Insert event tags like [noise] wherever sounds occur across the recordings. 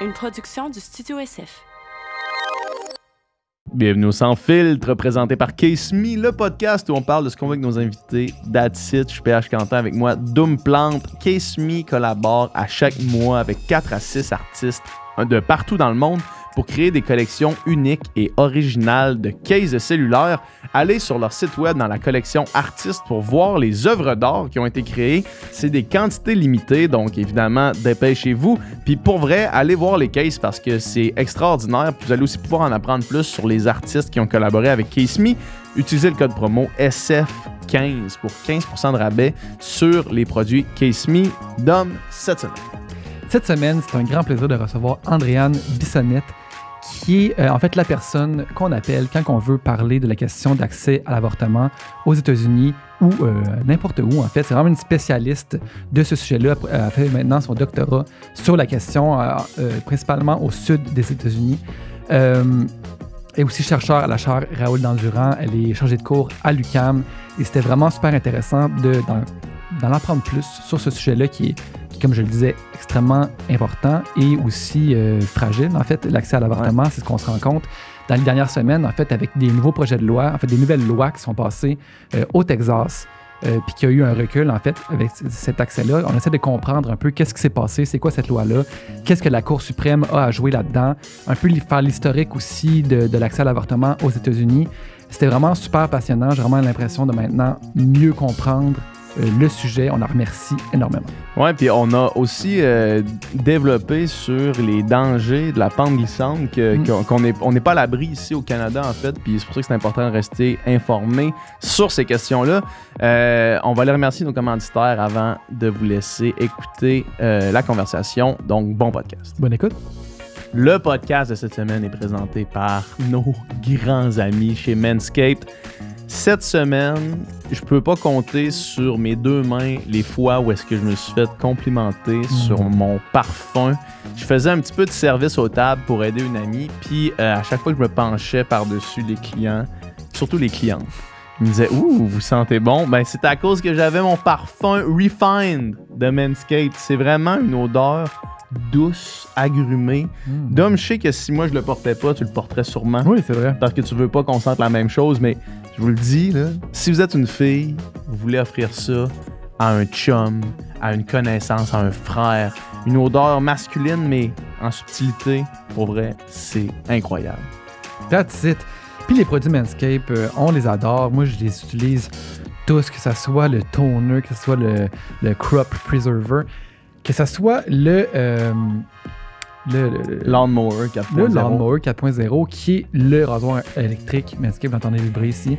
une production du Studio SF. Bienvenue au Sans Filtre, présenté par Case Me, le podcast où on parle de ce qu'on veut avec nos invités. That's it, je PH Quentin avec moi, Doom Plante. Case Me collabore à chaque mois avec 4 à 6 artistes de partout dans le monde pour créer des collections uniques et originales de cases cellulaires. Allez sur leur site web dans la collection Artistes pour voir les œuvres d'art qui ont été créées. C'est des quantités limitées, donc évidemment, dépêchez-vous. Puis pour vrai, allez voir les cases parce que c'est extraordinaire. vous allez aussi pouvoir en apprendre plus sur les artistes qui ont collaboré avec Case Me. Utilisez le code promo SF15 pour 15% de rabais sur les produits Case Me d'Homme cette semaine. Cette semaine, c'est un grand plaisir de recevoir Andréane Bissonnette qui est euh, en fait la personne qu'on appelle quand on veut parler de la question d'accès à l'avortement aux États-Unis ou euh, n'importe où en fait. C'est vraiment une spécialiste de ce sujet-là. Elle a fait maintenant son doctorat sur la question, euh, principalement au sud des États-Unis. et aussi chercheur à la chaire Raoul Dandurand. Elle est chargée de cours à l'UCAM et c'était vraiment super intéressant d'en apprendre plus sur ce sujet-là qui est comme je le disais, extrêmement important et aussi euh, fragile. En fait, l'accès à l'avortement, c'est ce qu'on se rend compte dans les dernières semaines, en fait, avec des nouveaux projets de loi, en fait, des nouvelles lois qui sont passées euh, au Texas. Euh, puis qu'il y a eu un recul, en fait, avec cet accès-là. On essaie de comprendre un peu qu'est-ce qui s'est passé, c'est quoi cette loi-là, qu'est-ce que la Cour suprême a à jouer là-dedans, un peu faire l'historique aussi de, de l'accès à l'avortement aux États-Unis. C'était vraiment super passionnant. J'ai vraiment l'impression de maintenant mieux comprendre euh, le sujet. On en remercie énormément. Oui, puis on a aussi euh, développé sur les dangers de la pente glissante mm. qu'on n'est pas à l'abri ici au Canada, en fait. Puis c'est pour ça que c'est important de rester informé sur ces questions-là. Euh, on va les remercier nos commanditaires avant de vous laisser écouter la conversation. Donc, bon podcast. Bonne écoute. Le podcast de cette semaine est présenté par nos grands amis chez Manscaped. Cette semaine, je peux pas compter sur mes deux mains les fois où est-ce que je me suis fait complimenter mhm. sur mon parfum. Je faisais un petit peu de service aux tables pour aider une amie, puis euh, à chaque fois que je me penchais par-dessus les clients, surtout les clientes, ils me disaient Ouh, vous sentez bon. Ben, c'est à cause que j'avais mon parfum Refined de Manscaped. C'est vraiment une odeur douce, agrumée. Hmm. Dom, je sais que si moi je le portais pas, tu le porterais sûrement. Oui, c'est vrai. Parce que tu veux pas qu'on sente la même chose, mais je vous le dis, là, si vous êtes une fille, vous voulez offrir ça à un chum, à une connaissance, à un frère, une odeur masculine mais en subtilité, pour vrai, c'est incroyable. That's it. Puis les produits Manscaped, euh, on les adore. Moi, je les utilise tous, que ce soit le toner, que ce soit le, crop preserver, que ce soit le, euh, le, Landmower 4.0. qui est le rasoir électrique. Mais est-ce vous entendez vibrer ici.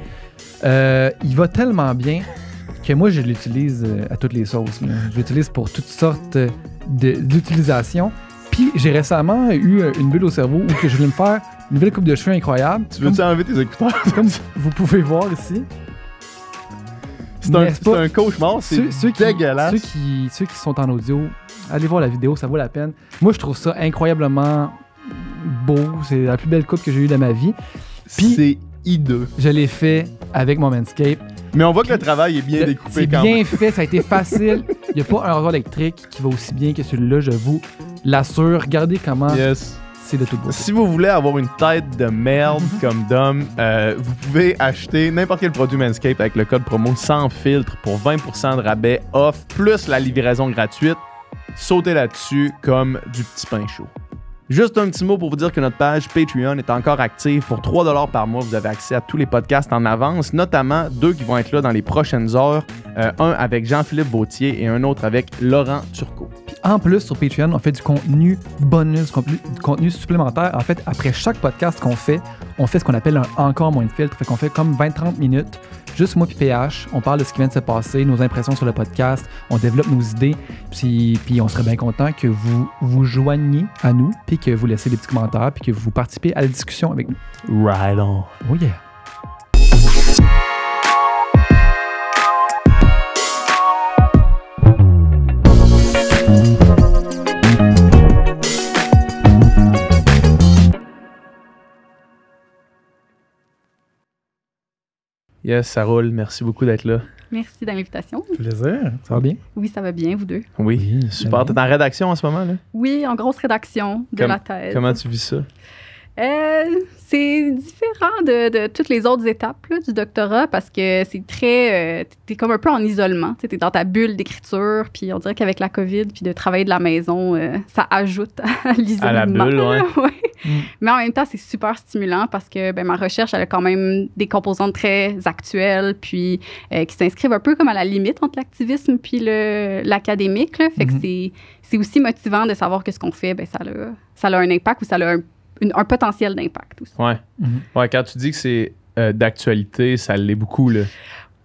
Euh, il va tellement bien que moi, je l'utilise euh, à toutes les sauces. Je l'utilise pour toutes sortes euh, d'utilisations. Puis, j'ai récemment eu une bulle au cerveau où que je voulais me faire une belle coupe de cheveux incroyable. Tu veux-tu enlever tes écouteurs? comme vous pouvez voir ici. C'est un, un, cauchemar, c'est dégueulasse. Ceux qui, ceux qui sont en audio Allez voir la vidéo, ça vaut la peine. Moi, je trouve ça incroyablement beau. C'est la plus belle coupe que j'ai eue de ma vie. C'est hideux. Je l'ai fait avec mon Manscape. Mais on voit que le travail est bien découpé découpé même. bien fait, ça a été facile. [laughs] Il n'y a pas un rasoir électrique qui va aussi bien que celui-là, je vous l'assure. Regardez comment yes. c'est de tout beau. Si vous voulez avoir une tête de merde [laughs] comme Dom, euh, vous pouvez acheter n'importe quel produit manscape avec le code promo sans filtre pour 20% de rabais off, plus la livraison gratuite sautez là-dessus comme du petit pain chaud. Juste un petit mot pour vous dire que notre page Patreon est encore active. Pour 3 par mois, vous avez accès à tous les podcasts en avance, notamment deux qui vont être là dans les prochaines heures. Euh, un avec Jean-Philippe Vautier et un autre avec Laurent Turcot. En plus, sur Patreon, on fait du contenu bonus, du contenu supplémentaire. En fait, après chaque podcast qu'on fait, on fait ce qu'on appelle un encore moins de filtre. Fait qu'on fait comme 20-30 minutes, juste moi puis PH. On parle de ce qui vient de se passer, nos impressions sur le podcast, on développe nos idées. Puis, puis on serait bien content que vous vous joigniez à nous, puis que vous laissez des petits commentaires, puis que vous participez à la discussion avec nous. Right on. Oh yeah. Yes, ça roule. Merci beaucoup d'être là. Merci de l'invitation. Plaisir. Ça va bien? Oui, ça va bien, vous deux. Oui, super. es en rédaction en ce moment, là? Oui, en grosse rédaction de la tête. thèse. Comment tu vis ça? Euh, c'est différent de, toutes les autres étapes du doctorat parce que c'est très. Euh, t'es comme un peu en isolement. T'es dans ta bulle d'écriture, puis on dirait qu'avec la COVID, puis de travailler de la maison, euh, ça ajoute à [laughs] l'isolement. À la bulle, oui. [laughs] – mm. Mais en même temps, c'est super stimulant parce que ben, ma recherche, elle a quand même des composantes très actuelles, puis qui s'inscrivent un peu comme à la limite entre l'activisme puis l'académique. Fait que mm-hmm. c'est aussi motivant de savoir que ce qu'on fait, ben, ça, a, ça a un impact ou ça a un un potentiel d'impact aussi. Ouais. Mm-hmm. ouais. Quand tu dis que c'est euh, d'actualité, ça l'est beaucoup. Là.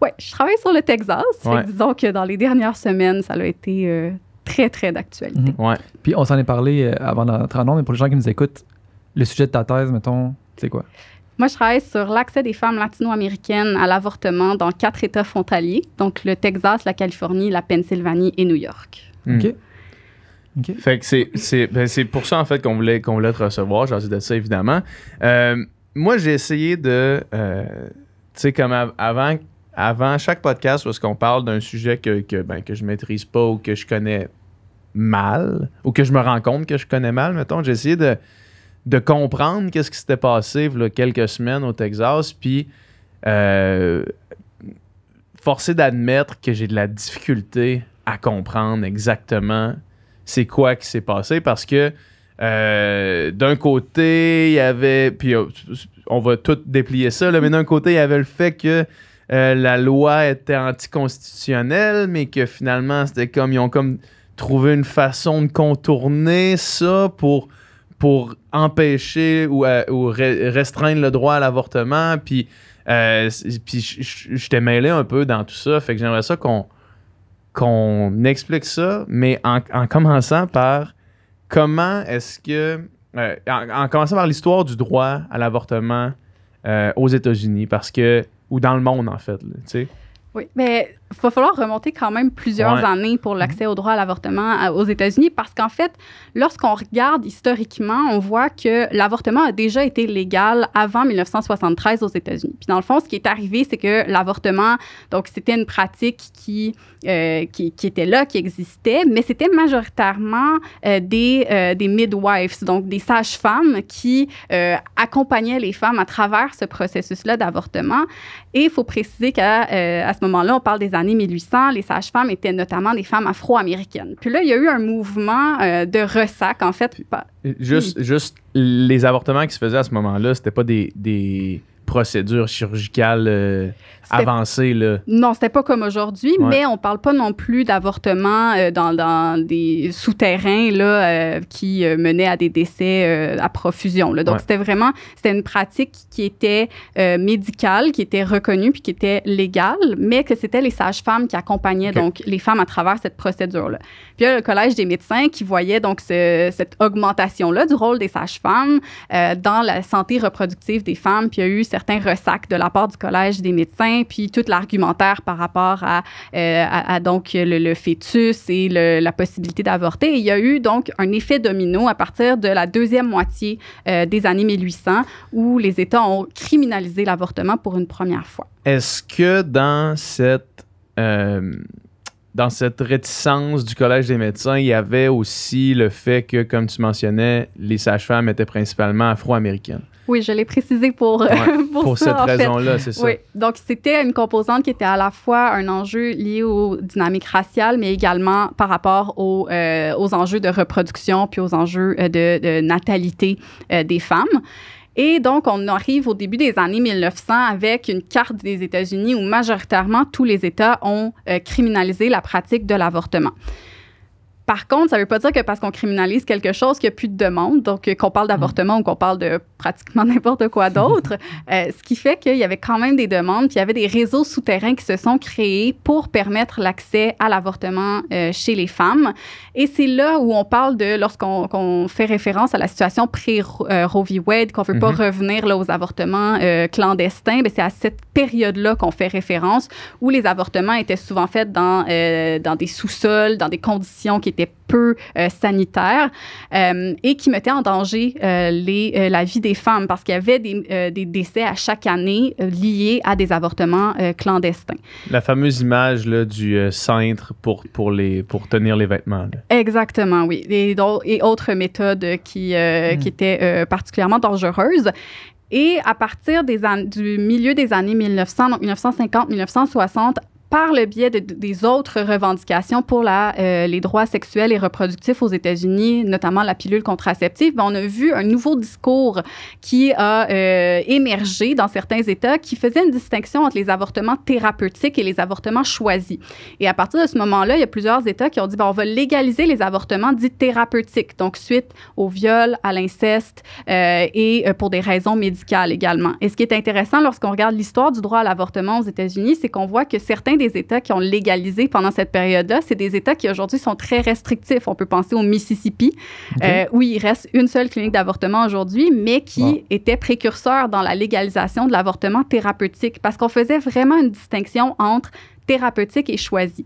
Ouais, je travaille sur le Texas. disons que dans les dernières semaines, ça a été euh, très, très d'actualité. Oui. Mm-hmm. Ouais. Puis on s'en est parlé euh, avant d'entrer en mais pour les gens qui nous écoutent, le sujet de ta thèse, mettons, c'est quoi? Moi, je travaille sur l'accès des femmes latino-américaines à l'avortement dans quatre États frontaliers, donc le Texas, la Californie, la Pennsylvanie et New York. Mm. OK. Fait que c'est, ben, c'est, pour ça, en fait, qu'on voulait, qu'on voulait te recevoir. J'ai envie de ça, évidemment. Euh, moi, j'ai essayé de. Euh, tu sais, comme avant, avant chaque podcast, lorsqu'on qu'on parle d'un sujet que, que, ben, je maîtrise pas ou que je connais mal, ou que je me rends compte que je connais mal, mettons, j'ai essayé de, de comprendre qu'est-ce qui s'était passé là, quelques semaines au Texas, puis. forcer euh, forcé d'admettre que j'ai de la difficulté à comprendre exactement c'est quoi qui s'est passé parce que euh, d'un côté, il y avait. Puis euh, on va tout déplier ça, mais d'un côté, il y avait le fait que euh, la loi était anticonstitutionnelle, mais que finalement, c'était comme. Ils ont comme trouvé une façon de contourner ça pour, pour empêcher ou, restreindre le droit à l'avortement. Puis, puis j'étais mêlé un peu dans tout ça. Fait que j'aimerais ça qu'on qu'on explique ça, mais en, commençant par comment est-ce que. Euh, en, commençant par l'histoire du droit à l'avortement euh, aux États-Unis, parce que. ou dans le monde, en fait. sais. oui, mais il va falloir remonter quand même plusieurs années pour mhm. l'accès au droit à l'avortement aux États-Unis parce qu'en fait, lorsqu'on regarde historiquement, on voit que l'avortement a déjà été légal avant 1973 aux États-Unis. Puis dans le fond, ce qui est arrivé, c'est que l'avortement, donc c'était une pratique qui, euh, qui, était là, qui existait, mais c'était majoritairement euh, des, euh, des midwives, donc des sages-femmes qui accompagnaient les femmes à travers ce processus-là d'avortement. Et il faut préciser qu'à à ce moment-là, on parle des années 1800, les sages-femmes étaient notamment des femmes afro-américaines. Puis là, il y a eu un mouvement euh, de ressac, en fait. Euh, juste, hmm. juste les avortements qui se faisaient à ce moment-là, c'était pas des, des procédures chirurgicales. Euh, avancé. Là. Non, c'était pas comme aujourd'hui, mais on parle pas non plus d'avortement euh, dans, des souterrains là, euh, qui euh, menaient à des décès à profusion. Donc, c'était vraiment c'était une pratique qui était médicale, qui était reconnue puis qui était légale, mais que c'était les sages-femmes qui accompagnaient donc les femmes à travers cette procédure-là. Puis il y a le Collège des médecins qui voyait donc cette augmentation-là du rôle des sages-femmes dans la santé reproductive des femmes, puis il y a eu certains ressacs de la part du Collège des médecins puis tout l'argumentaire par rapport à, euh, donc le, fœtus et la possibilité d'avorter. Il y a eu donc un effet domino à partir de la deuxième moitié euh, des années 1800 où les États ont criminalisé l'avortement pour une première fois. Est-ce que dans cette euh, dans cette réticence du Collège des médecins, il y avait aussi le fait que, comme tu mentionnais, les sages-femmes étaient principalement afro-américaines. Oui, je l'ai précisé pour, euh, [laughs] pour, pour, cette raison-là, c'est ça. Oui, donc c'était une composante qui était à la fois un enjeu lié aux dynamiques raciales, mais également par rapport aux, euh, aux enjeux de reproduction puis aux enjeux euh, de, natalité des femmes. Et donc, on arrive au début des années 1900 avec une carte des États-Unis où majoritairement tous les États ont euh, criminalisé la pratique de l'avortement. Par contre, ça ne veut pas dire que parce qu'on criminalise quelque chose qu'il n'y a plus de demande, donc euh, qu'on parle mm-hmm. d'avortement ou qu'on parle de pratiquement [laughs] n'importe quoi d'autre, [laughs] euh, ce qui fait qu'il y avait quand même des demandes, puis il y avait des réseaux souterrains qui se sont créés pour permettre l'accès à l'avortement euh, chez les femmes. Et c'est là où on parle de, lorsqu'on fait référence à la situation pré-Roe v. Wade, qu'on ne veut pas mm-hmm. revenir aux avortements clandestins, clandestins, ben, c'est à cette période-là qu'on fait référence, où les avortements étaient souvent faits dans, dans des sous-sols, dans des conditions qui étaient peu euh, sanitaire euh, et qui mettait en danger euh, les, la vie des femmes parce qu'il y avait des, décès à chaque année liés à des avortements clandestins. La fameuse image là, du cintre pour, pour, les, pour tenir les vêtements. Exactement, oui. Et, et, autres méthodes qui, hmm. qui étaient particulièrement dangereuses. Et à partir des du milieu des années 1900, donc 1950-1960, par le biais des autres revendications pour la, euh, les droits sexuels et reproductifs aux États-Unis, notamment la pilule contraceptive, ben, on a vu un nouveau discours qui a euh, émergé dans certains États qui faisait une distinction entre les avortements thérapeutiques et les avortements choisis. Et à partir de ce moment-là, il y a plusieurs États qui ont dit, ben, on va légaliser les avortements dits thérapeutiques, donc suite au viol, à l'inceste euh, et pour des raisons médicales également. Et ce qui est intéressant lorsqu'on regarde l'histoire du droit à l'avortement aux États-Unis, c'est qu'on voit que certains des États qui ont légalisé pendant cette période-là, c'est des États qui aujourd'hui sont très restrictifs. On peut penser au Mississippi, où euh, il reste une seule clinique d'avortement aujourd'hui, mais qui était précurseur dans la légalisation de l'avortement thérapeutique, parce qu'on faisait vraiment une distinction entre thérapeutique et choisi.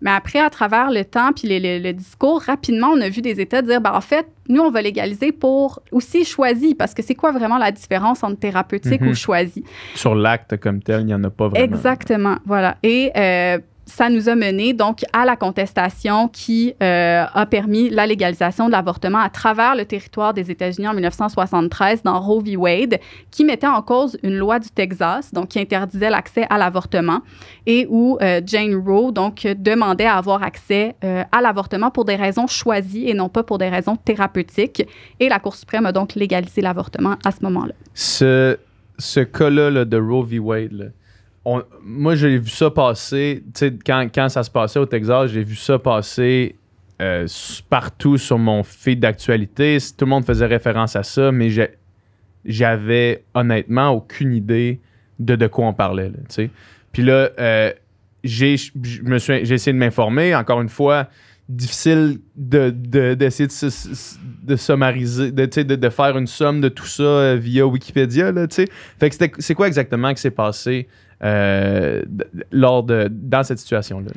Mais après, à travers le temps puis le, discours, rapidement, on a vu des États dire, ben, en fait, nous, on va légaliser pour aussi choisi, parce que c'est quoi vraiment la différence entre thérapeutique ou mhm. choisi? Sur l'acte comme tel, il n'y en a pas vraiment. Exactement, voilà. Et euh, ça nous a mené donc à la contestation qui euh, a permis la légalisation de l'avortement à travers le territoire des États-Unis en 1973 dans Roe v. Wade, qui mettait en cause une loi du Texas, donc qui interdisait l'accès à l'avortement et où euh, Jane Roe donc demandait à avoir accès euh, à l'avortement pour des raisons choisies et non pas pour des raisons thérapeutiques. Et la Cour suprême a donc légalisé l'avortement à ce moment-là. Ce, ce cas-là de Roe v. Wade. Là moi, j'ai vu ça passer. Quand, ça se passait au Texas, j'ai vu ça passer euh, partout sur mon feed d'actualité. Tout le monde faisait référence à ça, mais j'avais honnêtement aucune idée de de quoi on parlait. Puis là, euh, j'ai essayé de m'informer. Encore une fois, difficile d'essayer de, d'essayer de, de, de, faire une somme de tout ça euh, via Wikipédia. Là, fait que c'est quoi exactement qui s'est passé euh, lors dans cette situation-là.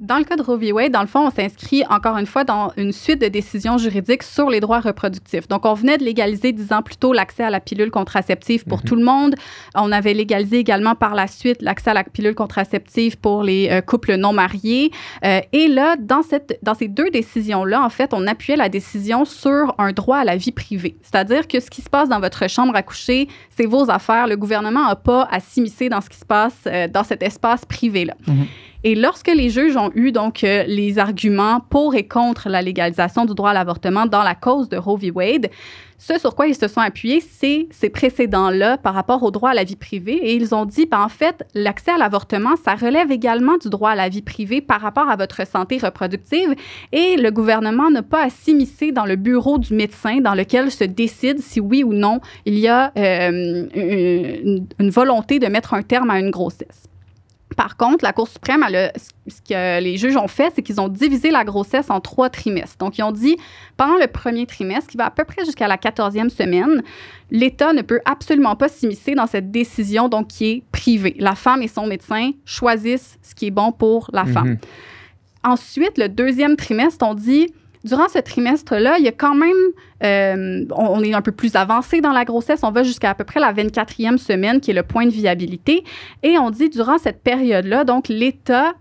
Dans le cas de Roe dans le fond, on s'inscrit encore une fois dans une suite de décisions juridiques sur les droits reproductifs. Donc, on venait de légaliser dix ans plus tôt l'accès à la pilule contraceptive pour mhm. tout le monde. On avait légalisé également par la suite l'accès à la pilule contraceptive pour les euh, couples non mariés. Euh, et là, dans, cette, dans ces deux décisions-là, en fait, on appuyait la décision sur un droit à la vie privée. C'est-à-dire que ce qui se passe dans votre chambre à coucher, c'est vos affaires. Le gouvernement n'a pas à s'immiscer dans ce qui se passe euh, dans cet espace privé-là. Mhm. Et lorsque les juges ont eu donc euh, les arguments pour et contre la légalisation du droit à l'avortement dans la cause de Roe v. Wade, ce sur quoi ils se sont appuyés, c'est ces précédents-là par rapport au droit à la vie privée. Et ils ont dit, ben, en fait, l'accès à l'avortement, ça relève également du droit à la vie privée par rapport à votre santé reproductive. Et le gouvernement n'a pas à s'immiscer dans le bureau du médecin dans lequel se décide si oui ou non il y a euh, une volonté de mettre un terme à une grossesse. Par contre, la Cour suprême, ce que les juges ont fait, c'est qu'ils ont divisé la grossesse en trois trimestres. Donc, ils ont dit, pendant le premier trimestre, qui va à peu près jusqu'à la quatorzième semaine, l'État ne peut absolument pas s'immiscer dans cette décision, donc qui est privée. La femme et son médecin choisissent ce qui est bon pour la mhm. femme. Ensuite, le deuxième trimestre, on dit, durant ce trimestre-là, il y a quand même, euh, on, on, est un peu plus avancé dans la grossesse, on va jusqu'à à peu près la 24e semaine, qui est le point de viabilité. Et on dit, durant cette période-là, donc l'État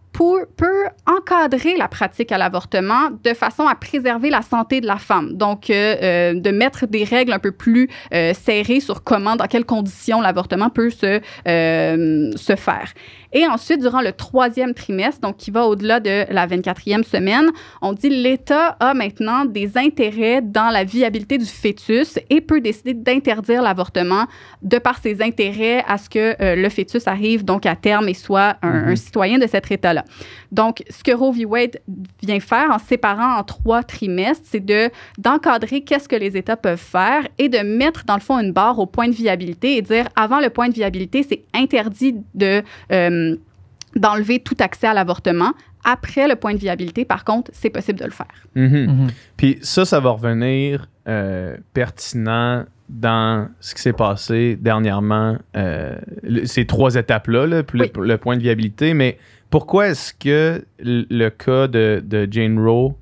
peut encadrer la pratique à l'avortement de façon à préserver la santé de la femme. Donc, euh, euh, de mettre des règles un peu plus euh, serrées sur comment, dans quelles conditions l'avortement peut se, se faire. Et ensuite, durant le troisième trimestre, donc qui va au-delà de la 24e semaine, on dit l'État a maintenant des intérêts dans la viabilité du fœtus et peut décider d'interdire l'avortement de par ses intérêts à ce que le fœtus arrive donc à terme et soit un mhm. citoyen de cet État-là. Donc, ce que Roe v. Wade vient faire en séparant en trois trimestres, c'est de d'encadrer qu'est-ce que les États peuvent faire et de mettre dans le fond une barre au point de viabilité et dire avant le point de viabilité, c'est interdit de euh, d'enlever tout accès à l'avortement. Après le point de viabilité, par contre, c'est possible de le faire. Mm-hmm. Mm-hmm. Puis ça, ça va revenir euh, pertinent dans ce qui s'est passé dernièrement, euh, ces trois étapes-là, le, le, point de viabilité, mais pourquoi est-ce que le cas de, Jane Rowe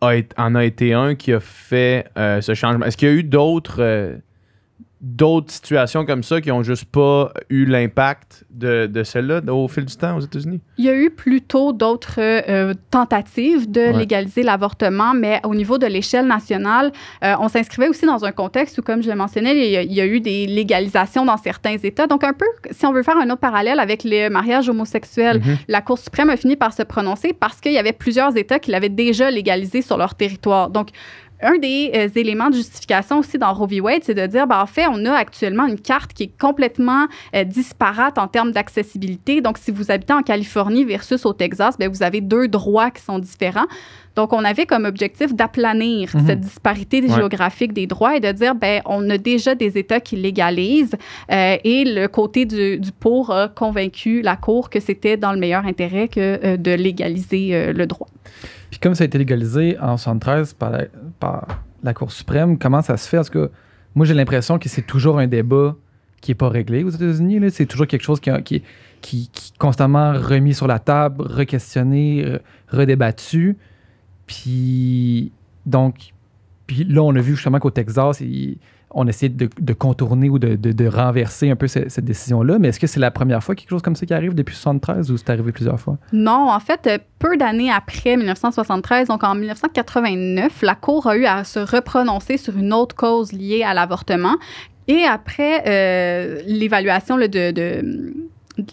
en a été un qui a fait euh, ce changement? Est-ce qu'il y a eu d'autres euh, d'autres situations comme ça qui n'ont juste pas eu l'impact de, de celle-là au fil du temps aux États-Unis? Il y a eu plutôt d'autres euh, tentatives de légaliser l'avortement, mais au niveau de l'échelle nationale, euh, on s'inscrivait aussi dans un contexte où, comme je le mentionnais, il y, a, eu des légalisations dans certains États. Donc, un peu, si on veut faire un autre parallèle avec les mariages homosexuels, mhm. la Cour suprême a fini par se prononcer parce qu'il y avait plusieurs États qui l'avaient déjà légalisé sur leur territoire. Donc, un des euh, éléments de justification aussi dans Roe v. Wade, c'est de dire, ben, en fait, on a actuellement une carte qui est complètement euh, disparate en termes d'accessibilité. Donc, si vous habitez en Californie versus au Texas, ben, vous avez deux droits qui sont différents. Donc, on avait comme objectif d'aplanir mhm. cette disparité géographique des droits et de dire, ben, on a déjà des États qui légalisent euh, et le côté du, du, pour a convaincu la Cour que c'était dans le meilleur intérêt que de légaliser le droit. Puis comme ça a été légalisé en 73 par la, Cour suprême, comment ça se fait? Parce que moi, j'ai l'impression que c'est toujours un débat qui n'est pas réglé aux États-Unis. C'est toujours quelque chose qui, qui, qui, est constamment remis sur la table, re-questionné, redébattu. Puis, donc, puis là, on a vu justement qu'au Texas, on essaie de, contourner ou de, renverser un peu cette, décision-là. Mais est-ce que c'est la première fois quelque chose comme ça qui arrive depuis 1973 ou c'est arrivé plusieurs fois? Non, en fait, euh, peu d'années après 1973, donc en 1989, la Cour a eu à se reprononcer sur une autre cause liée à l'avortement. Et après euh, l'évaluation de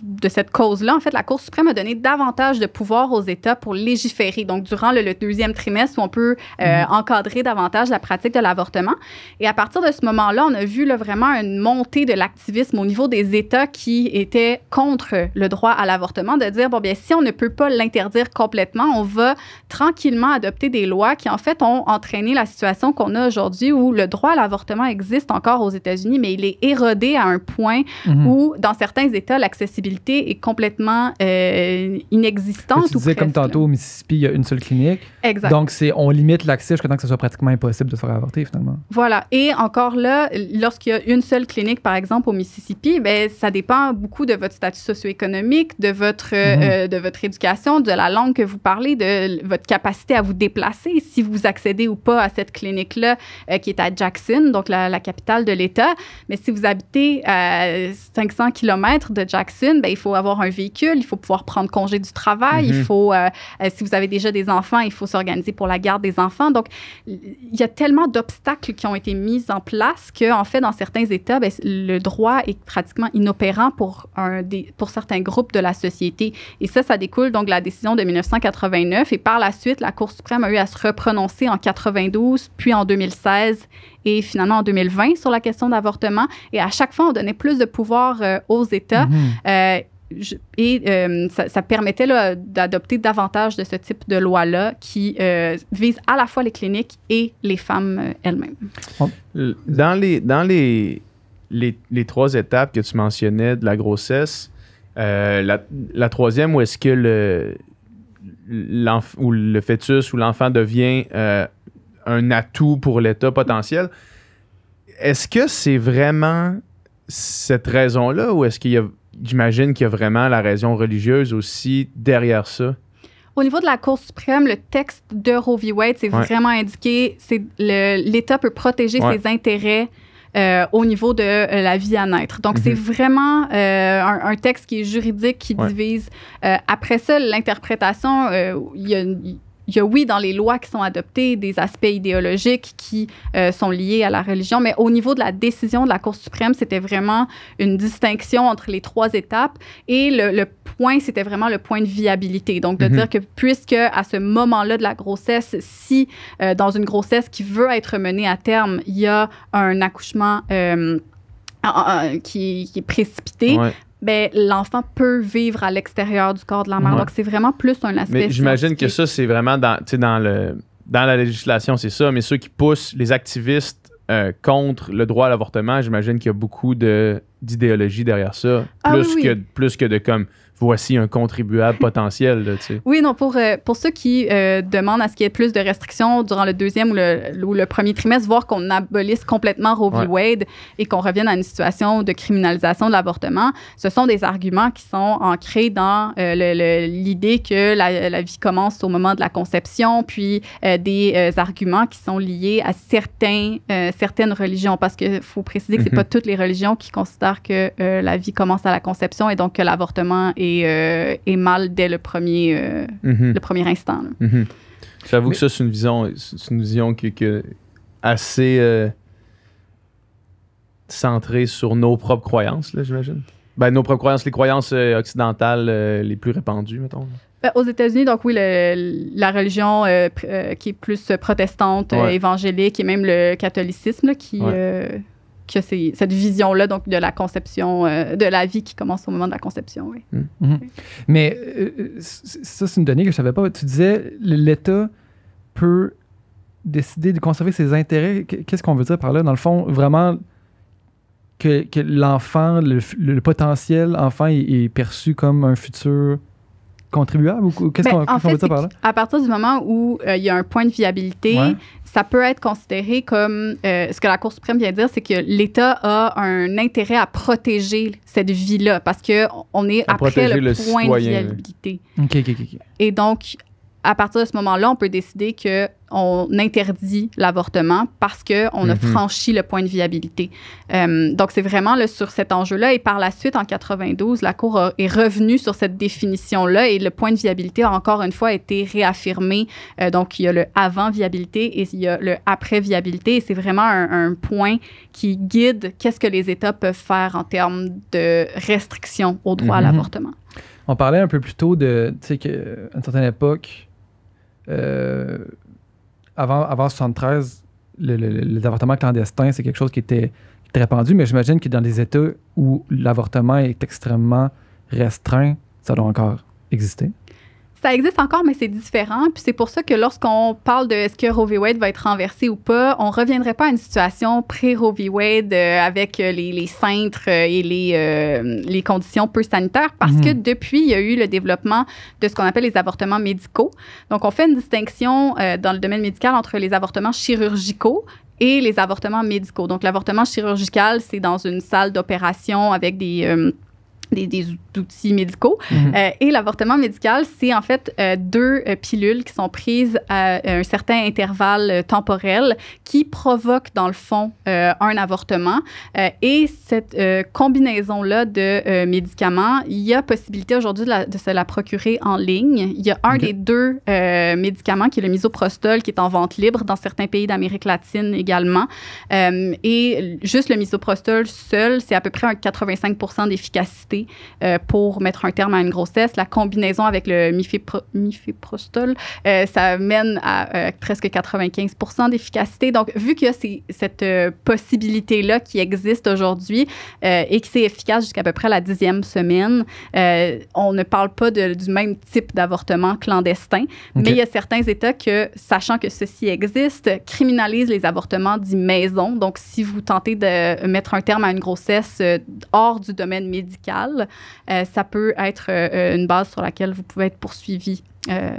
de cette cause-là, en fait, la Cour suprême a donné davantage de pouvoir aux États pour légiférer. Donc, durant le, deuxième trimestre, on peut euh, mhm. encadrer davantage la pratique de l'avortement. Et à partir de ce moment-là, on a vu vraiment une montée de l'activisme au niveau des États qui étaient contre le droit à l'avortement, de dire, bon, bien, si on ne peut pas l'interdire complètement, on va tranquillement adopter des lois qui, en fait, ont entraîné la situation qu'on a aujourd'hui où le droit à l'avortement existe encore aux États-Unis, mais il est érodé à un point mhm. où, dans certains États, l'accès est complètement euh, inexistante. Tu disais, comme tantôt, au Mississippi, il y a une seule clinique. Exact. Donc, on limite l'accès jusqu'à temps que ce soit pratiquement impossible de se faire avorter, finalement. Voilà. Et encore là, lorsqu'il y a une seule clinique, par exemple, au Mississippi, ben, ça dépend beaucoup de votre statut socio-économique, de, votre, euh, mhm. euh, de votre éducation, de la langue que vous parlez, de votre capacité à vous déplacer, si vous accédez ou pas à cette clinique-là qui est à Jackson, donc la, la capitale de l'État. Mais si vous habitez à 500 km de Jackson, ben, il faut avoir un véhicule, il faut pouvoir prendre congé du travail, il mhm. faut, euh, euh, si vous avez déjà des enfants, il faut s'organiser pour la garde des enfants. Donc, il y a tellement d'obstacles qui ont été mis en place qu'en en fait, dans certains États, ben, le droit est pratiquement inopérant pour, un, des, pour certains groupes de la société. Et ça, ça découle donc de la décision de 1989. Et par la suite, la Cour suprême a eu à se reprononcer en 92, puis en 2016 et finalement en 2020 sur la question d'avortement. Et à chaque fois, on donnait plus de pouvoir euh, aux États. Mhm. Euh, et euh, ça, permettait d'adopter davantage de ce type de loi-là qui vise à la fois les cliniques et les femmes elles-mêmes. Dans, les, dans les, les, trois étapes que tu mentionnais de la grossesse, la, troisième où est-ce que le, ou le fœtus ou l'enfant devient un atout pour l'État potentiel. Est-ce que c'est vraiment cette raison-là ou est-ce qu'il y a, j'imagine qu'il y a vraiment la raison religieuse aussi derrière ça? Au niveau de la Cour suprême, le texte de Roe v. Wade, c'est vraiment indiqué, c'est l'État peut protéger ses intérêts euh, au niveau de euh, la vie à naître. Donc, c'est mhm. vraiment euh, un, texte qui est juridique, qui divise. après ça, l'interprétation, il y a il y a, oui, dans les lois qui sont adoptées, des aspects idéologiques qui euh, sont liés à la religion, mais au niveau de la décision de la Cour suprême, c'était vraiment une distinction entre les trois étapes. Et le, point, c'était vraiment le point de viabilité. Donc, de mhm. dire que puisque à ce moment-là de la grossesse, si euh, dans une grossesse qui veut être menée à terme, il y a un accouchement euh, qui, est précipité, ben, l'enfant peut vivre à l'extérieur du corps de la mère. Donc, c'est vraiment plus un aspect. Mais j'imagine que ça, c'est vraiment dans, dans, le, dans la législation, c'est ça, mais ceux qui poussent les activistes euh, contre le droit à l'avortement, j'imagine qu'il y a beaucoup d'idéologie derrière ça, ah plus, Que, plus que de comme voici un contribuable potentiel. tu sais. Oui, non, pour, euh, pour ceux qui euh, demandent à ce qu'il y ait plus de restrictions durant le deuxième ou le, le premier trimestre, voire qu'on abolisse complètement Roe v. Wade et qu'on revienne à une situation de criminalisation de l'avortement, ce sont des arguments qui sont ancrés dans euh, l'idée que la, vie commence au moment de la conception, puis des arguments qui sont liés à certains, certaines religions, parce qu'il faut préciser que ce n'est mhm. pas toutes les religions qui considèrent que la vie commence à la conception et donc que l'avortement est euh, et, mal dès le premier, euh, mhm. le premier instant. Mhm. J'avoue que ça, c'est une vision, une qui, assez euh, centrée sur nos propres croyances, j'imagine. Ben, nos propres croyances, les croyances occidentales les plus répandues, mettons. Ben, aux États-Unis, donc oui, la religion qui est plus protestante, évangélique et même le catholicisme qui que cette vision-là, donc de la conception, euh, de la vie qui commence au moment de la conception. Hmm. Mhm. Mais euh, euh, ça, c'est une donnée que je ne savais pas. Tu disais, l'État peut décider de conserver ses intérêts. Qu'est-ce qu'on veut dire par là? Dans le fond, vraiment que, l'enfant, le, potentiel enfant est perçu comme un futur contribuables ou qu'est-ce ben, qu'on fait, par là? À partir du moment où euh, il y a un point de viabilité, ça peut être considéré comme euh, ce que la Cour suprême vient de dire, c'est que l'État a un intérêt à protéger cette vie-là parce que on est après le, point de viabilité. OK, OK, OK. – Et donc à partir de ce moment-là, on peut décider que on interdit l'avortement parce qu'on on a mhm. franchi le point de viabilité. Euh, donc, c'est vraiment sur cet enjeu-là. Et par la suite, en 92, la Cour est revenue sur cette définition-là et le point de viabilité a encore une fois été réaffirmé. Euh, donc, il y a le avant viabilité et il y a le après viabilité. Et c'est vraiment un, point qui guide qu'est-ce que les États peuvent faire en termes de restriction au droit à mhm. l'avortement. On parlait un peu plus tôt de, tu sais, qu'à une certaine époque, euh, avant, avant 73, le, les avortements clandestins, c'est quelque chose qui était très répandu, mais j'imagine que dans des États où l'avortement est extrêmement restreint, ça doit encore exister. Ça existe encore, mais c'est différent. Puis c'est pour ça que lorsqu'on parle de est-ce que Roe v. Wade va être renversé ou pas, on reviendrait pas à une situation pré-Roe v. Wade euh, avec euh, les, les, cintres euh, et les, les conditions peu sanitaires parce mhm. que depuis, il y a eu le développement de ce qu'on appelle les avortements médicaux. Donc, on fait une distinction dans le domaine médical entre les avortements chirurgicaux et les avortements médicaux. Donc, l'avortement chirurgical, c'est dans une salle d'opération avec des des, outils médicaux. Mhm. Euh, et l'avortement médical, c'est en fait euh, deux euh, pilules qui sont prises à un certain intervalle temporel qui provoquent dans le fond un avortement. et cette combinaison-là de médicaments, il y a possibilité aujourd'hui de, se la procurer en ligne. Il y a un des deux médicaments qui est le misoprostol qui est en vente libre dans certains pays d'Amérique latine également. et juste le misoprostol seul, c'est à peu près un 85 d'efficacité euh, pour mettre un terme à une grossesse. La combinaison avec le mifiprostol, euh, ça mène à euh, presque 95 d'efficacité. Donc, vu qu'il y a cette possibilité-là qui existe aujourd'hui et que c'est efficace jusqu'à peu près la dixième semaine, on ne parle pas de, du même type d'avortement clandestin, mais il y a certains États que, sachant que ceci existe, criminalisent les avortements dits maison. Donc, si vous tentez de mettre un terme à une grossesse hors du domaine médical, euh, ça peut être euh, une base sur laquelle vous pouvez être poursuivi euh,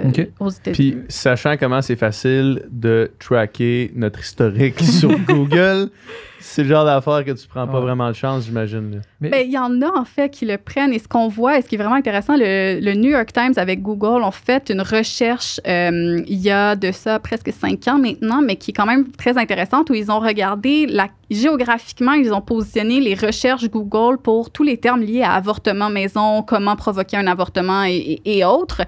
Puis, sachant comment c'est facile de tracker notre historique [laughs] sur Google, c'est le genre d'affaire que tu prends pas vraiment de chance, j'imagine. Mais ben, il y en a en fait qui le prennent. Et ce qu'on voit, et ce qui est vraiment intéressant, le, New York Times avec Google ont fait une recherche euh, il y a de ça presque cinq ans maintenant, mais qui est quand même très intéressante, où ils ont regardé la, géographiquement, ils ont positionné les recherches Google pour tous les termes liés à avortement maison, comment provoquer un avortement et, autres.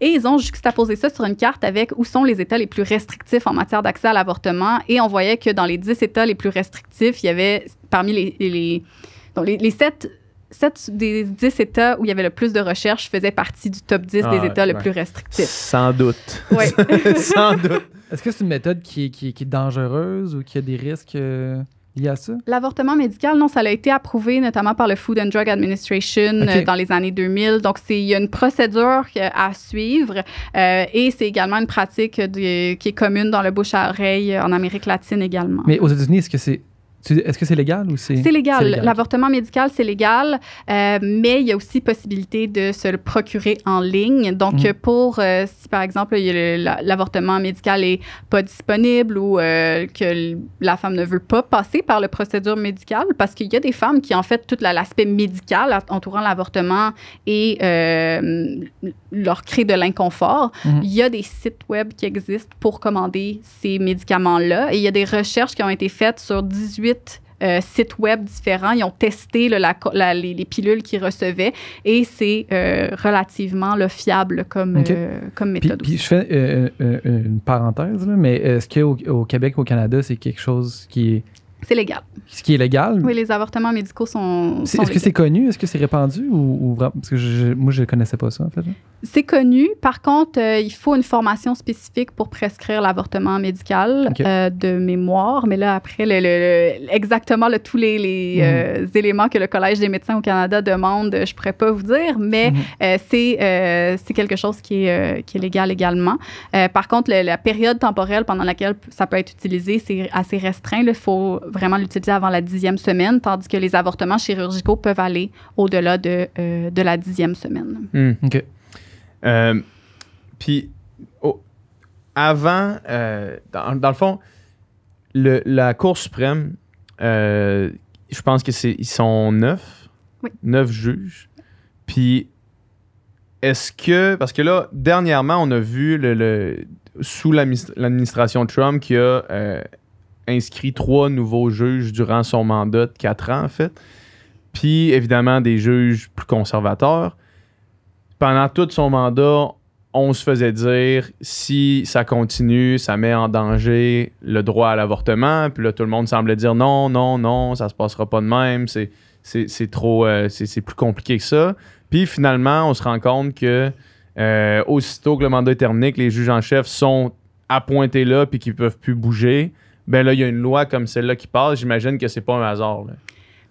Et ils ont juxtaposé ça sur une carte avec où sont les États les plus restrictifs en matière d'accès à l'avortement. Et on voyait que dans les 10 États les plus restrictifs, il y avait parmi les, les, donc les, 7 7 des 10 États où il y avait le plus de recherches faisaient partie du top 10 des ah, États les plus restrictifs. Sans doute. Oui. [laughs] Sans doute. Est-ce que c'est une méthode qui, est dangereuse ou qui a des risques? Euh, L'avortement médical, non, ça a été approuvé notamment par le Food and Drug Administration euh, dans les années 2000. Donc, il y a une procédure euh, à suivre euh, et c'est également une pratique qui est commune dans le bouche à oreille en Amérique latine également. Mais aux États-Unis, est-ce que c'est est-ce que c'est légal ou c'est... C'est légal. L'avortement médical, c'est légal, euh, mais il y a aussi possibilité de se le procurer en ligne. Donc, mm. pour, euh, si par exemple, l'avortement médical n'est pas disponible ou euh, que la femme ne veut pas passer par le procédure médicale, parce qu'il y a des femmes qui, en fait, tout l'aspect médical entourant l'avortement et leur crée de l'inconfort, mm. il y a des sites web qui existent pour commander ces médicaments-là. Et il y a des recherches qui ont été faites sur 18 euh, sites web différents. Ils ont testé les, pilules qu'ils recevaient et c'est euh, relativement le fiable comme, euh, méthode. je fais une parenthèse, mais est-ce qu'au au Québec, au Canada, c'est quelque chose qui est c'est légal. Ce qui est légal? Oui, les avortements médicaux sont. est-ce que c'est connu? Est-ce que c'est répandu? Ou, parce que moi, je ne connaissais pas ça, en fait. C'est connu. Par contre, euh, il faut une formation spécifique pour prescrire l'avortement médical euh, de mémoire. Mais là, après, le, le, le, exactement tous les, mhm. euh, éléments que le Collège des médecins au Canada demande, je ne pourrais pas vous dire, mais mhm. c'est c'est quelque chose qui est, qui est légal également. par contre, la période temporelle pendant laquelle ça peut être utilisé, c'est assez restreint. Il faut vraiment l'utiliser avant la dixième semaine, tandis que les avortements chirurgicaux peuvent aller au-delà de, euh, de, la dixième semaine. Hmm. OK. Euh, puis, avant, euh, dans, le fond, la Cour suprême, je pense que c'est ils sont neuf, oui. neuf juges. Puis, est-ce que, parce que là, dernièrement, on a vu le, sous l'administration Trump qui a inscrit trois nouveaux juges durant son mandat de quatre ans, en fait. Puis, évidemment, des juges plus conservateurs. Pendant tout son mandat, on se faisait dire si ça continue, ça met en danger le droit à l'avortement. Puis là, tout le monde semblait dire non, non, non, ça se passera pas de même, c'est, c'est, trop, euh, c'est, plus compliqué que ça. Puis finalement, on se rend compte que euh, aussitôt que le mandat est terminé, que les juges en chef sont appointés là puis qu'ils peuvent plus bouger, ben là, il y a une loi comme celle-là qui passe, j'imagine que c'est pas un hasard.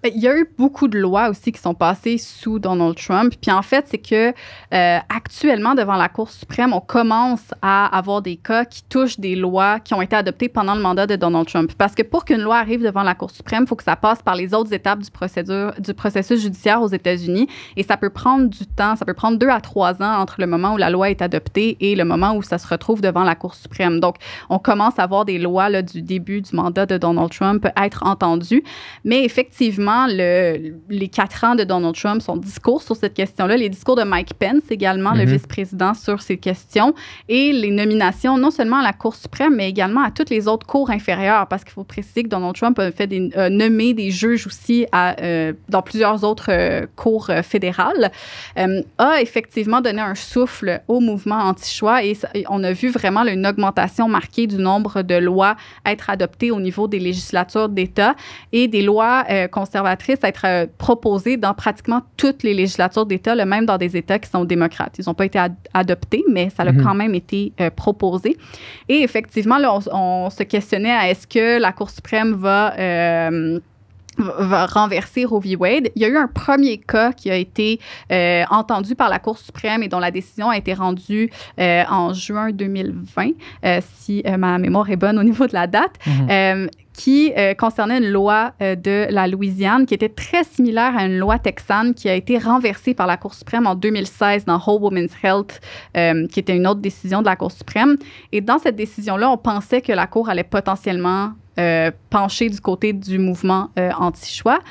Ben, il y a eu beaucoup de lois aussi qui sont passées sous Donald Trump. Puis en fait, c'est que euh, actuellement, devant la Cour suprême, on commence à avoir des cas qui touchent des lois qui ont été adoptées pendant le mandat de Donald Trump. Parce que pour qu'une loi arrive devant la Cour suprême, il faut que ça passe par les autres étapes du, procédure, du processus judiciaire aux États-Unis. Et ça peut prendre du temps, ça peut prendre deux à trois ans entre le moment où la loi est adoptée et le moment où ça se retrouve devant la Cour suprême. Donc, on commence à voir des lois là, du début du mandat de Donald Trump être entendues. Mais effectivement, le, les quatre ans de Donald Trump, son discours sur cette question-là, les discours de Mike Pence également, le mhm. vice-président, sur ces questions, et les nominations non seulement à la Cour suprême, mais également à toutes les autres cours inférieures, parce qu'il faut préciser que Donald Trump a fait des, nommé des juges aussi à, euh, dans plusieurs autres euh, cours euh, fédérales, a effectivement donné un souffle au mouvement anti-choix et, on a vu vraiment une augmentation marquée du nombre de lois à être adoptées au niveau des législatures d'État et des lois concernant à être euh, proposée dans pratiquement toutes les législatures d'État, le même dans des États qui sont démocrates. Ils n'ont pas été adoptés, mais ça a mhm. quand même été euh, proposé. Et effectivement, là, on, se questionnait à est-ce que la Cour suprême euh, va... renverser Roe v. Wade. Il y a eu un premier cas qui a été entendu par la Cour suprême et dont la décision a été rendue en juin 2020, si ma mémoire est bonne au [laughs] niveau de la date, mhm qui euh, concernait une loi euh, de la Louisiane qui était très similaire à une loi texane qui a été renversée par la Cour suprême en 2016 dans Whole Women's Health, euh, qui était une autre décision de la Cour suprême. Et dans cette décision-là, on pensait que la Cour allait potentiellement pencher du côté du mouvement anti-choix.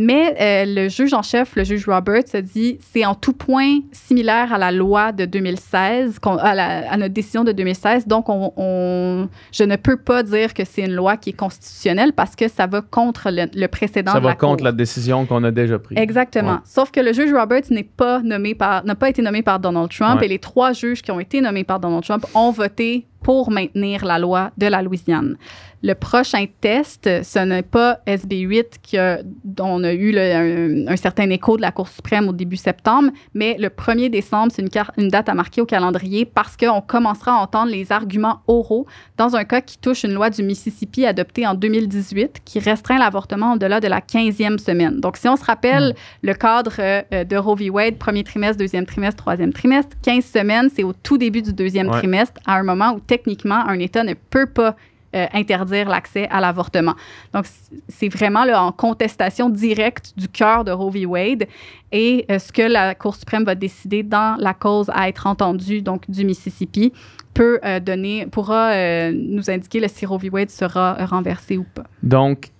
Mais euh, le juge en chef, le juge Roberts, a dit c'est en tout point similaire à la loi de 2016, à, notre décision de 2016. Donc, on, je ne peux pas dire que c'est une loi qui est constitutionnelle parce que ça va contre le, précédent. Ça va contre la décision qu'on a déjà prise. Exactement. Sauf que le juge Roberts n'est pas nommé par, n'a pas été nommé par Donald Trump et les trois juges qui ont été nommés par Donald Trump ont voté pour maintenir la loi de la Louisiane. Le prochain test, ce n'est pas SB8 que, dont on a eu un, certain écho de la Cour suprême au début septembre, mais le 1er décembre, c'est une, une, date à marquer au calendrier parce qu'on commencera à entendre les arguments oraux dans un cas qui touche une loi du Mississippi adoptée en 2018 qui restreint l'avortement au-delà de la 15e semaine. Donc, si on se rappelle hmm. le cadre euh, de Roe v. Wade, premier trimestre, deuxième trimestre, troisième trimestre, 15 semaines, c'est au tout début du deuxième trimestre, à un moment où techniquement, un État ne peut pas euh, interdire l'accès à l'avortement. Donc, c'est vraiment là, en contestation directe du cœur de Roe v. Wade et euh, ce que la Cour suprême va décider dans la cause à être entendue, donc du Mississippi, peut euh, donner, pourra nous indiquer le si Roe v. Wade sera renversé ou pas. Donc,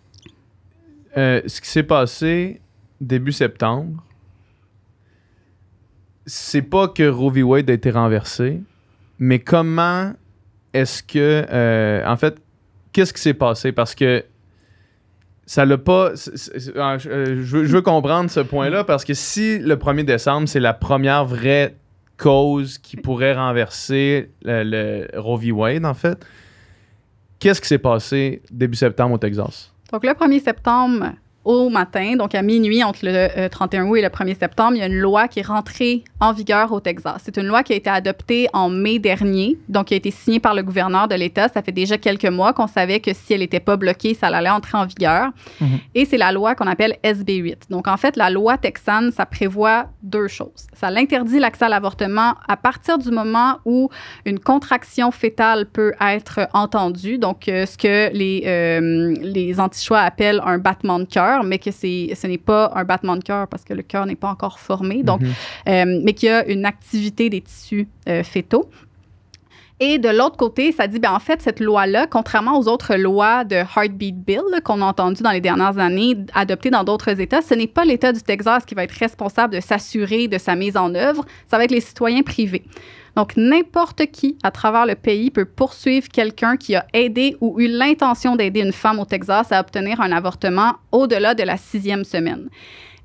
ce qui s'est passé début septembre, c'est pas que Roe v. Wade a été renversé, mais comment est-ce que, euh, en fait, qu'est-ce qui s'est passé? Parce que ça l'a pas. Euh, euh, je, veux, comprendre ce point-là parce que si le 1er décembre, c'est la première vraie cause qui pourrait renverser le, le Roe v. Wade, en fait, qu'est-ce qui s'est passé début septembre au Texas? Donc, le 1er septembre, au matin, donc à minuit, entre le 31 euh, août et le 1er septembre, il y a une loi qui est rentrée en vigueur au Texas. C'est une loi qui a été adoptée en mai dernier, donc qui a été signée par le gouverneur de l'État. Ça fait déjà quelques mois qu'on savait que si elle n'était pas bloquée, ça allait entrer en vigueur. Mm-hmm. Et c'est la loi qu'on appelle SB8. Donc en fait, la loi texane, ça prévoit deux choses. Ça l'interdit l'accès à l'avortement à partir du moment où une contraction fétale peut être entendue, donc euh, ce que les, euh, les antichois appellent un battement de cœur mais que ce n'est pas un battement de cœur parce que le cœur n'est pas encore formé. Donc, mhm. euh, mais qu'il y a une activité des tissus euh, fétaux. Et de l'autre côté, ça dit, ben, en fait, cette loi-là, contrairement aux autres lois de Heartbeat Bill qu'on a entendues dans les dernières années, adoptées dans d'autres États, ce n'est pas l'État du Texas qui va être responsable de s'assurer de sa mise en œuvre, ça va être les citoyens privés. Donc, n'importe qui à travers le pays peut poursuivre quelqu'un qui a aidé ou eu l'intention d'aider une femme au Texas à obtenir un avortement au-delà de la sixième semaine.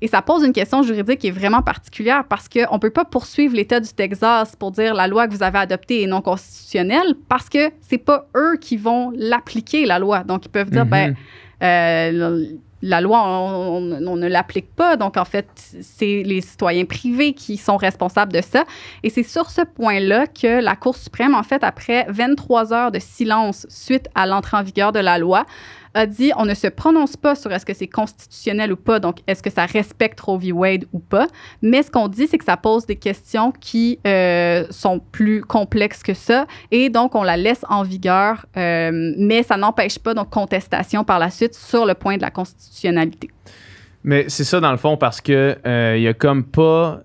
Et ça pose une question juridique qui est vraiment particulière parce qu'on ne peut pas poursuivre l'État du Texas pour dire la loi que vous avez adoptée est non constitutionnelle parce que c'est pas eux qui vont l'appliquer, la loi. Donc, ils peuvent dire, mm-hmm. ben, euh, la loi, on, ne l'applique pas. Donc, en fait, c'est les citoyens privés qui sont responsables de ça. Et c'est sur ce point-là que la Cour suprême, en fait, après 23 heures de silence suite à l'entrée en vigueur de la loi, a dit on ne se prononce pas sur est-ce que c'est constitutionnel ou pas, donc est-ce que ça respecte Roe v. Wade ou pas. Mais ce qu'on dit, c'est que ça pose des questions qui euh, sont plus complexes que ça. Et donc, on la laisse en vigueur, euh, mais ça n'empêche pas donc contestation par la suite sur le point de la constitutionnalité. Mais c'est ça, dans le fond, parce que euh, il y a comme pas.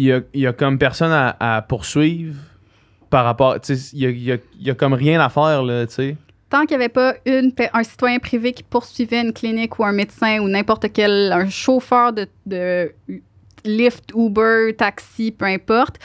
Il y a, comme personne à, poursuivre par rapport. Il y a, a, comme rien à faire, là, tu sais tant qu'il n'y avait pas une, un citoyen privé qui poursuivait une clinique ou un médecin ou n'importe quel, un chauffeur de, de Lyft, Uber, taxi, peu importe,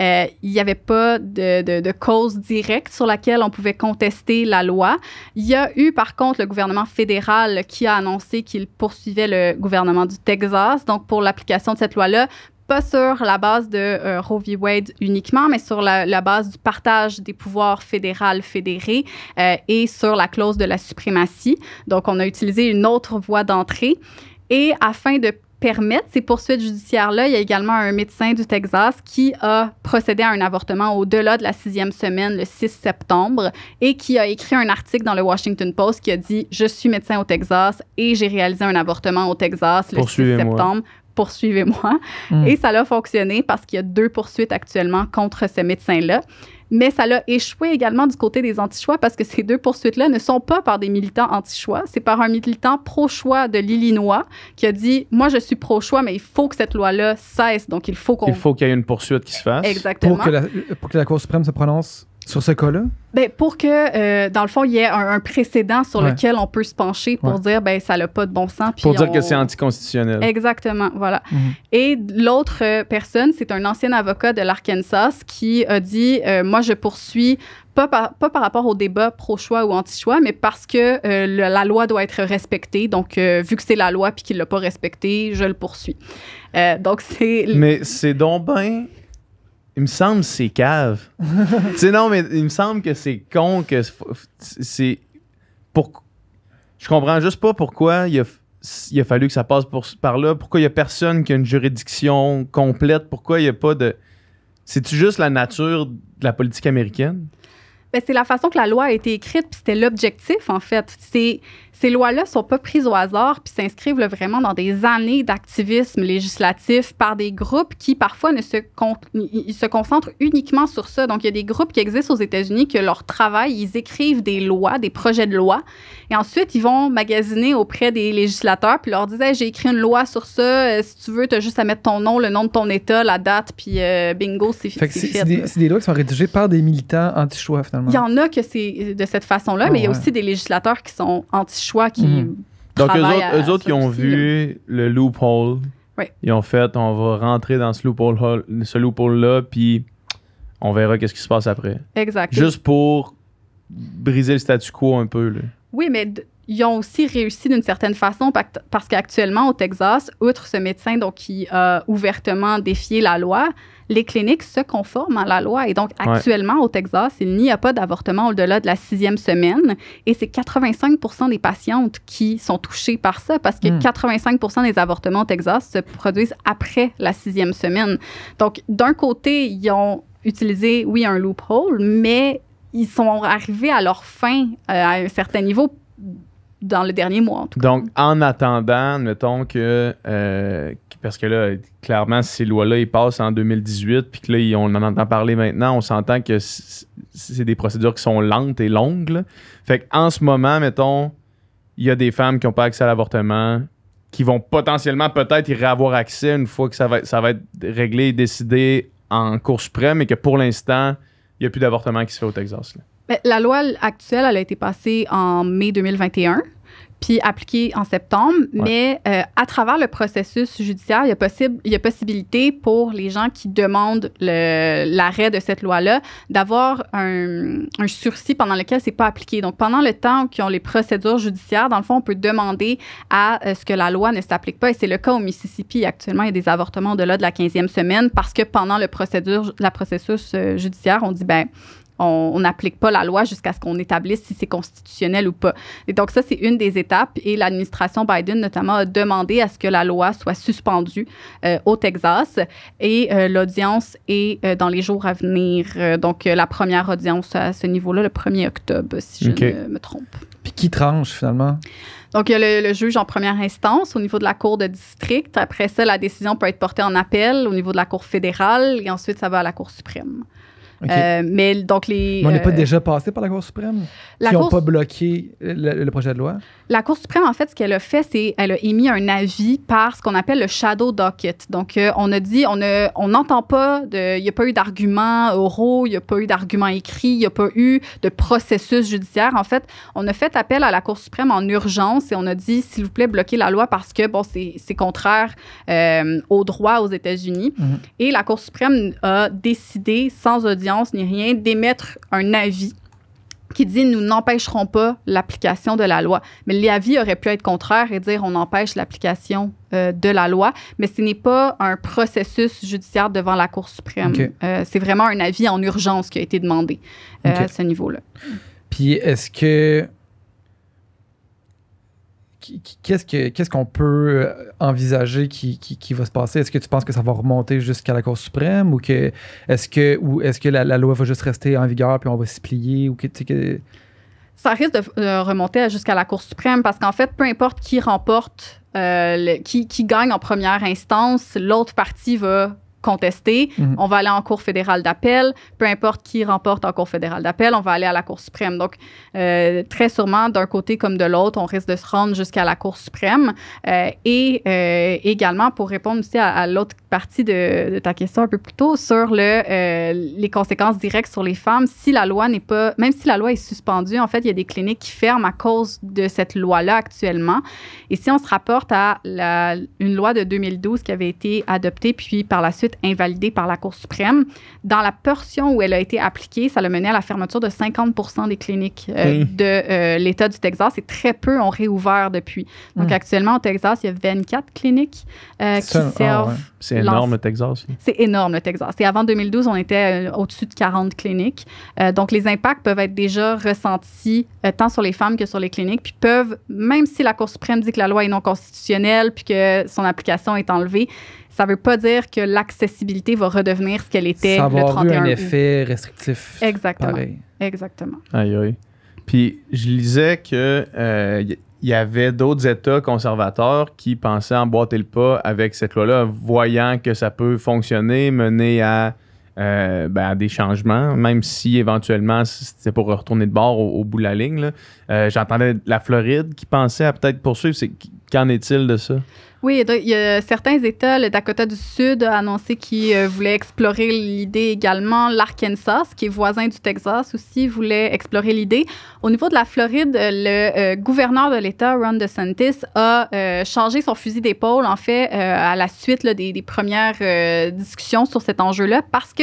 euh, il n'y avait pas de, de, de, cause directe sur laquelle on pouvait contester la loi. Il y a eu par contre le gouvernement fédéral qui a annoncé qu'il poursuivait le gouvernement du Texas, donc pour l'application de cette loi-là, pas sur la base de euh, Roe v. Wade uniquement, mais sur la, base du partage des pouvoirs fédéral fédérés euh, et sur la clause de la suprématie. Donc, on a utilisé une autre voie d'entrée. Et afin de permettre ces poursuites judiciaires-là, il y a également un médecin du Texas qui a procédé à un avortement au-delà de la sixième semaine le 6 septembre et qui a écrit un article dans le Washington Post qui a dit Je suis médecin au Texas et j'ai réalisé un avortement au Texas le 6 septembre poursuivez-moi. Hmm. Et ça l'a fonctionné parce qu'il y a deux poursuites actuellement contre ces médecin-là. Mais ça l'a échoué également du côté des anti-choix parce que ces deux poursuites-là ne sont pas par des militants anti-choix, c'est par un militant pro-choix de l'Illinois qui a dit Moi, je suis pro-choix, mais il faut que cette loi-là cesse. Donc, il faut qu'on. Il faut qu'il y ait une poursuite qui se fasse. Exactement. Pour que la, pour que la Cour suprême se prononce sur ce cas-là? Ben, pour que, euh, dans le fond, il y ait un, précédent sur lequel on peut se pencher pour dire, ben, ça n'a pas de bon sens. pour dire que c'est anticonstitutionnel. Exactement, voilà. Mhm. Et l'autre euh, personne, c'est un ancien avocat de l'Arkansas qui a dit, euh, moi, je poursuis pas par, pas par, rapport au débat pro-choix ou anti-choix, mais parce que la loi doit être respectée. Donc, vu que c'est la loi puis qu'il ne l'a pas respectée, je le poursuis. donc, c'est. Mais c'est donc ben il me semble que c'est cave. [laughs] tu sais, non, mais il me semble que c'est con, que c'est. Pour... Je comprends juste pas pourquoi il a, fallu que ça passe par là, pourquoi il y a personne qui a une juridiction complète, pourquoi il n'y a pas de. C'est-tu juste la nature de la politique américaine? Ben, c'est la façon que la loi a été écrite, puis c'était l'objectif, en fait. C'est ces lois-là sont pas prises au hasard puis s'inscrivent vraiment dans des années d'activisme législatif par des groupes qui parfois ne se, se concentrent uniquement sur ça. Donc, il y a des groupes qui existent aux États-Unis que leur travail, ils écrivent des lois, des projets de loi, et ensuite ils vont magasiner auprès des législateurs puis leur disent j'ai écrit une loi sur ça. Euh, si tu veux, tu as juste à mettre ton nom, le nom de ton État, la date, puis euh, bingo, c'est fait. C'est des, lois qui sont rédigées par des militants anti-choix finalement. Il y en a que c'est de cette façon-là, mais il y a ah aussi des législateurs qui sont anti-choix qui. Mhm. Donc, eux autres, qui ils ont vu le loophole. Ils ont fait, on va rentrer dans ce loophole-là, loophole puis on verra qu'est-ce qui se passe après. Exact. Juste pour briser le statu quo un peu. Oui, mais ils ont aussi réussi d'une certaine façon parce qu'actuellement au Texas, outre ce médecin donc qui a ouvertement défié la loi, les cliniques se conforment à la loi. Et donc, actuellement, au Texas, il n'y a pas d'avortement au-delà de la sixième semaine. Et c'est 85 des patientes qui sont touchées par ça parce que 85 hmm. des avortements au Texas se produisent après la sixième semaine. Donc, d'un côté, ils ont utilisé, oui, un loophole, mais ils sont arrivés à leur fin euh, à un certain niveau dans le dernier mois, en tout Donc, en attendant, mettons euh, que, parce que là, clairement, ces lois-là, ils passent en 2018, puis que là, on en entend parler maintenant, on s'entend que c'est des procédures qui sont lentes et longues. Fait Fait qu'en ce moment, mettons, il y a des femmes qui n'ont pas accès à l'avortement, qui vont potentiellement peut-être y avoir accès une fois que ça va, être, ça va être réglé et décidé en cours suprême, mais que pour l'instant, il n'y a plus d'avortement qui se fait au Texas. Ben, la loi actuelle, elle a été passée en mai 2021 puis appliquée en septembre. Mais euh, à travers le processus judiciaire, il y a, possible, il y possibilité pour les gens qui demandent l'arrêt de cette loi-là d'avoir un, sursis pendant lequel c'est pas appliqué. Donc, pendant le temps qu'ils ont les procédures judiciaires, dans le fond, on peut demander à euh, ce que la loi ne s'applique pas. Et c'est le cas au Mississippi. Actuellement, il y a des avortements au-delà de la 15e semaine parce que pendant le procédure, la processus euh, judiciaire, on dit, ben on n'applique pas la loi jusqu'à ce qu'on établisse si c'est constitutionnel ou pas. Et donc ça, c'est une des étapes. Et l'administration Biden, notamment, a demandé à ce que la loi soit suspendue euh, au Texas. Et euh, l'audience est euh, dans les jours à venir. donc la première audience à ce niveau-là, le 1er octobre, si je ne me trompe. Puis qui tranche finalement? Donc, il y a le, le, juge en première instance au niveau de la cour de district. Après ça, la décision peut être portée en appel au niveau de la cour fédérale et ensuite, ça va à la cour suprême. Euh, mais donc on n'est pas euh, déjà passé par la Cour suprême? qui n'ont pas bloqué le, projet de loi? La Cour suprême, en fait, ce qu'elle a fait, c'est qu'elle a émis un avis par ce qu'on appelle le shadow docket. Donc, euh, on a dit, on n'entend on pas, il n'y a pas eu d'arguments oraux, il n'y a pas eu d'arguments écrits, il n'y a pas eu de processus judiciaire. En fait, on a fait appel à la Cour suprême en urgence et on a dit, s'il vous plaît, bloquez la loi parce que, bon, c'est contraire aux euh, au droit aux États-Unis. Mhm. Et la Cour suprême a décidé, sans audience ni rien, d'émettre un avis qui dit nous n'empêcherons pas l'application de la loi. Mais l'avis aurait pu être contraire et dire on empêche l'application euh, de la loi, mais ce n'est pas un processus judiciaire devant la Cour suprême. Euh, c'est vraiment un avis en urgence qui a été demandé euh, à ce niveau-là. Puis est-ce que qu'est-ce qu'on peut euh, envisager qui, va se passer Est-ce que tu penses que ça va remonter jusqu'à la Cour suprême ou que est-ce que ou est-ce que la, loi va juste rester en vigueur puis on va s'y plier ou que, ça risque de, remonter jusqu'à la Cour suprême parce qu'en fait, peu importe qui remporte, euh, qui gagne en première instance, l'autre partie va contesté. Mhm. On va aller en cour fédérale d'appel. Peu importe qui remporte en cour fédérale d'appel, on va aller à la Cour suprême. Donc, euh, très sûrement, d'un côté comme de l'autre, on risque de se rendre jusqu'à la Cour suprême. Euh, et euh, également, pour répondre aussi à, l'autre partie de, ta question un peu plus tôt, sur les conséquences directes sur les femmes, si la loi n'est pas, même si la loi est suspendue, en fait, il y a des cliniques qui ferment à cause de cette loi-là actuellement. Et si on se rapporte à une loi de 2012 qui avait été adoptée, puis par la suite, invalidée par la Cour suprême. Dans la portion où elle a été appliquée, ça l'a mené à la fermeture de 50 des cliniques euh, hmm. de euh, l'État du Texas et très peu ont réouvert depuis. Donc, hmm. actuellement, au Texas, il y a 24 cliniques euh, qui ah servent. C'est énorme, le Texas. C'est énorme, le Texas. Et avant 2012, on était au-dessus de 40 cliniques. donc, les impacts peuvent être déjà ressentis tant sur les femmes que sur les cliniques, puis peuvent, même si la Cour suprême dit que la loi est non constitutionnelle, puis que son application est enlevée, ça ne veut pas dire que l'accessibilité va redevenir ce qu'elle était ça le 31 eu un effet restrictif. Exactement. Exactement. Aïe, Puis je lisais que il euh, y avait d'autres États conservateurs qui pensaient emboîter le pas avec cette loi-là, voyant que ça peut fonctionner, mener à, euh, ben, des changements, même si éventuellement c'était pour retourner de bord au, bout de la ligne. Euh, j'entendais la Floride qui pensait à peut-être poursuivre. Qu'en est-il de ça? Oui, il y a certains États, le Dakota du Sud a annoncé qu'il euh, voulait explorer l'idée également. L'Arkansas, qui est voisin du Texas aussi, voulait explorer l'idée. Au niveau de la Floride, euh, le euh, gouverneur de l'État, Ron DeSantis, a changé son fusil d'épaule, en fait, à la suite des, premières discussions sur cet enjeu-là, parce que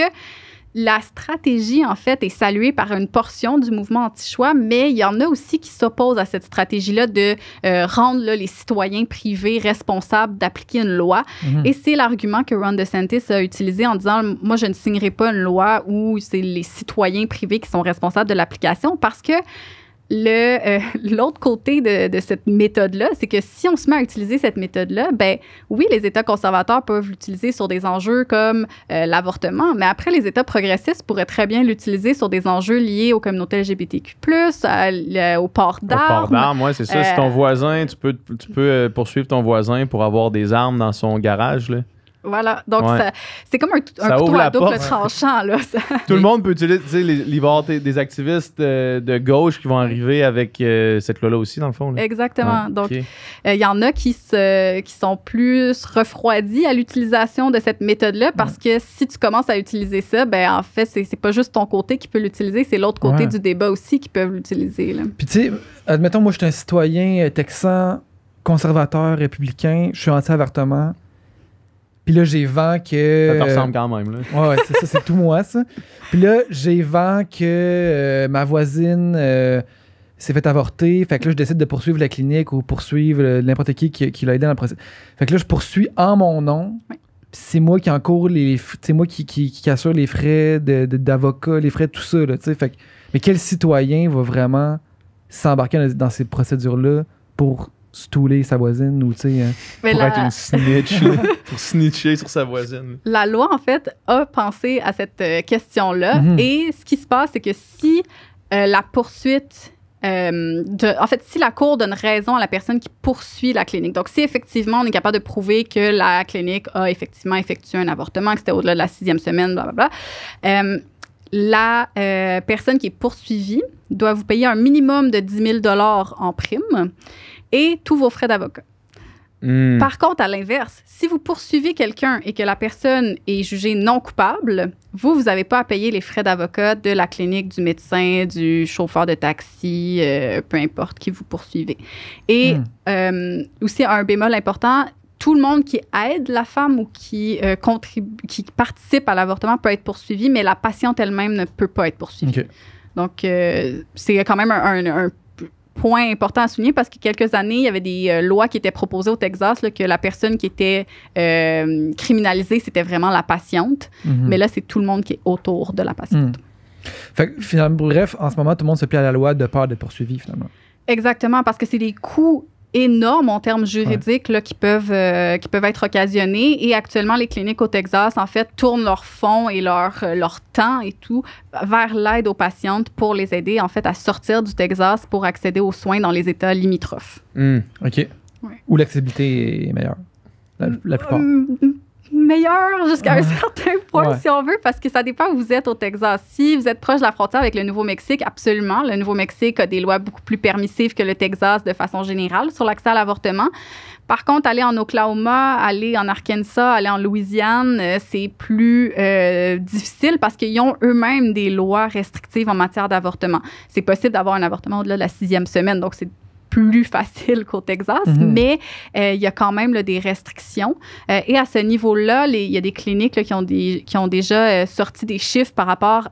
la stratégie, en fait, est saluée par une portion du mouvement anti-choix, mais il y en a aussi qui s'opposent à cette stratégie-là de euh, rendre les citoyens privés responsables d'appliquer une loi. Mhm. Et c'est l'argument que Ron DeSantis a utilisé en disant Moi, je ne signerai pas une loi où c'est les citoyens privés qui sont responsables de l'application parce que euh, [laughs] l'autre côté de, cette méthode-là, c'est que si on se met à utiliser cette méthode-là, ben oui, les États conservateurs peuvent l'utiliser sur des enjeux comme euh, l'avortement, mais après, les États progressistes pourraient très bien l'utiliser sur des enjeux liés aux communautés LGBTQ+, au port d'armes. Au port d'armes, c'est ça. si euh, ton voisin, tu peux, tu peux poursuivre ton voisin pour avoir des armes dans son garage, là. Voilà. Donc, c'est comme un, couteau à double tranchant. Tout le monde peut utiliser les, des activistes euh, de gauche qui vont arriver avec euh, cette loi-là aussi, dans le fond. Exactement. Donc, euh, il y en a qui, sont plus refroidis à l'utilisation de cette méthode-là parce que si tu commences à utiliser ça, ben en fait, c'est, pas juste ton côté qui peut l'utiliser, c'est l'autre côté du débat aussi qui peuvent l'utiliser. Puis, tu sais, admettons, moi, je suis un citoyen texan, conservateur, républicain, je suis anti-avortement puis là, j'ai vent que. Ça te ressemble quand même, là. Ouais, c'est ça, c'est tout moi, ça. Puis là, j'ai vent que euh, ma voisine euh, s'est fait avorter. Fait que là, je décide de poursuivre la clinique ou poursuivre n'importe qui qui, l'a aidé dans le procès. Fait que là, je poursuis en mon nom. c'est moi qui encours les. C'est moi qui, qui, assure les frais d'avocat, les frais, tout ça, Fait que, mais quel citoyen va vraiment s'embarquer dans ces procédures-là pour stouler sa voisine ou, tu sais, hein, pour être une snitch, [laughs] pour snitcher sur sa voisine. La loi, en fait, a pensé à cette euh, question-là. Mhm. Et ce qui se passe, c'est que si euh, la poursuite euh, en fait, si la cour donne raison à la personne qui poursuit la clinique, donc si effectivement on est capable de prouver que la clinique a effectivement effectué un avortement, que c'était au-delà de la sixième semaine, bla bla bla la personne qui est poursuivie doit vous payer un minimum de 10 000 en prime et tous vos frais d'avocat. Hmm. Par contre, à l'inverse, si vous poursuivez quelqu'un et que la personne est jugée non coupable, vous, vous n'avez pas à payer les frais d'avocat de la clinique, du médecin, du chauffeur de taxi, euh, peu importe qui vous poursuivez. Et hmm. euh, aussi, un bémol important, tout le monde qui aide la femme ou qui, euh, contribue, qui participe à l'avortement peut être poursuivi, mais la patiente elle-même ne peut pas être poursuivie. Donc, c'est quand même un point important à souligner parce que quelques années, il y avait des euh, lois qui étaient proposées au Texas que la personne qui était euh, criminalisée, c'était vraiment la patiente. Mhm. Mais là, c'est tout le monde qui est autour de la patiente. Mhm. Fait finalement, bref, en ce moment, tout le monde se plie à la loi de peur de poursuivi, finalement. Exactement, parce que c'est des coûts énormes en termes juridiques qui, peuvent, euh, qui peuvent être occasionnés. Et actuellement, les cliniques au Texas, en fait, tournent leur fonds et leur, euh, leur temps et tout vers l'aide aux patientes pour les aider, en fait, à sortir du Texas pour accéder aux soins dans les États limitrophes. Hmm, OK. Où l'accessibilité est meilleure. la plupart. Euh, meilleur jusqu'à un certain point, si on veut, parce que ça dépend où vous êtes au Texas. Si vous êtes proche de la frontière avec le Nouveau-Mexique, absolument. Le Nouveau-Mexique a des lois beaucoup plus permissives que le Texas de façon générale sur l'accès à l'avortement. Par contre, aller en Oklahoma, aller en Arkansas, aller en Louisiane, euh, c'est plus euh, difficile parce qu'ils ont eux-mêmes des lois restrictives en matière d'avortement. C'est possible d'avoir un avortement au-delà de la sixième semaine, donc c'est plus facile qu'au Texas, mhm. mais euh, il y a quand même des restrictions. Euh, et à ce niveau-là, il y a des cliniques qui, ont déjà euh, sorti des chiffres par rapport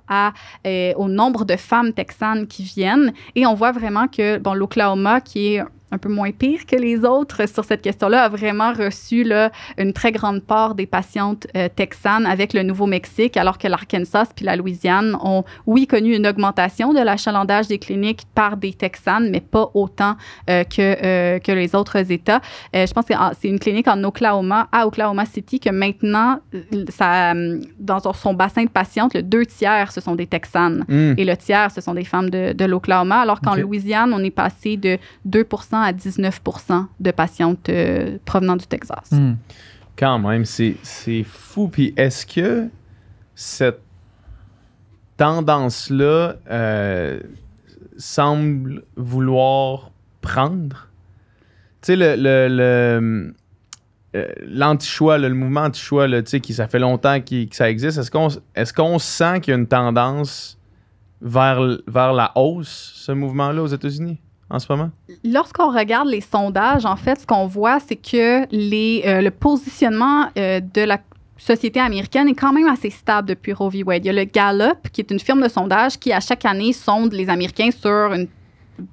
au nombre de femmes texanes qui viennent. Et on voit vraiment que bon, l'Oklahoma, qui est un peu moins pire que les autres sur cette question-là, a vraiment reçu là, une très grande part des patientes euh, texanes avec le Nouveau-Mexique, alors que l'Arkansas puis la Louisiane ont, oui, connu une augmentation de l'achalandage des cliniques par des Texanes, mais pas autant euh, que, euh, que les autres États. je pense que ah, c'est une clinique en Oklahoma, à Oklahoma City, que maintenant, ça, dans son bassin de patientes, le deux tiers, ce sont des Texanes hmm. et le tiers, ce sont des femmes de, de l'Oklahoma, alors qu'en Louisiane, on est passé de 2 à 19 de patientes euh, provenant du Texas. Hmm. Quand même, c'est, fou. Puis est-ce que cette tendance-là euh, semble vouloir prendre? Tu sais, le, euh, l'anti-choix, le mouvement anti-choix, qui ça fait longtemps que ça existe, est-ce qu'on est sent qu'il y a une tendance vers, vers la hausse, ce mouvement-là aux États-Unis? en ce moment? Lorsqu'on regarde les sondages, en fait, ce qu'on voit, c'est que les, euh, le positionnement euh, de la société américaine est quand même assez stable depuis Roe v. Wade. Il y a le Gallup, qui est une firme de sondage qui, à chaque année, sonde les Américains sur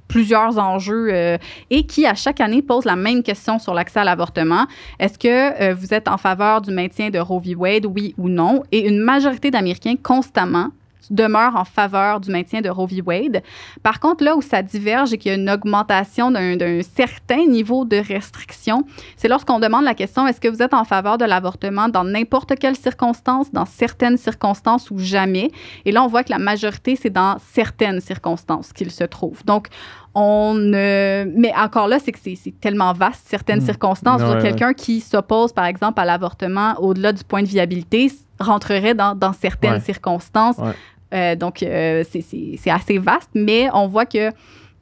plusieurs enjeux euh, et qui, à chaque année, pose la même question sur l'accès à l'avortement. Est-ce que vous êtes en faveur du maintien de Roe v. Wade, oui ou non? Et une majorité d'Américains, constamment, demeure en faveur du maintien de Roe v. Wade. Par contre, là où ça diverge et qu'il y a une augmentation d'un certain niveau de restriction, c'est lorsqu'on demande la question est-ce que vous êtes en faveur de l'avortement dans n'importe quelle circonstance, dans certaines circonstances ou jamais Et là, on voit que la majorité, c'est dans certaines circonstances qu'il se trouve. Donc, on ne... mais encore là c'est que c'est tellement vaste certaines mmh. circonstances ouais, quelqu'un qui s'oppose par exemple à l'avortement au-delà du point de viabilité rentrerait dans, certaines circonstances euh, donc, euh, c'est assez vaste, mais on voit que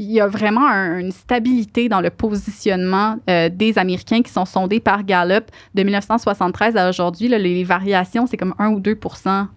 il y a vraiment une stabilité dans le positionnement euh, des Américains qui sont sondés par Gallup de 1973 à aujourd'hui. Les, variations, c'est comme 1 ou 2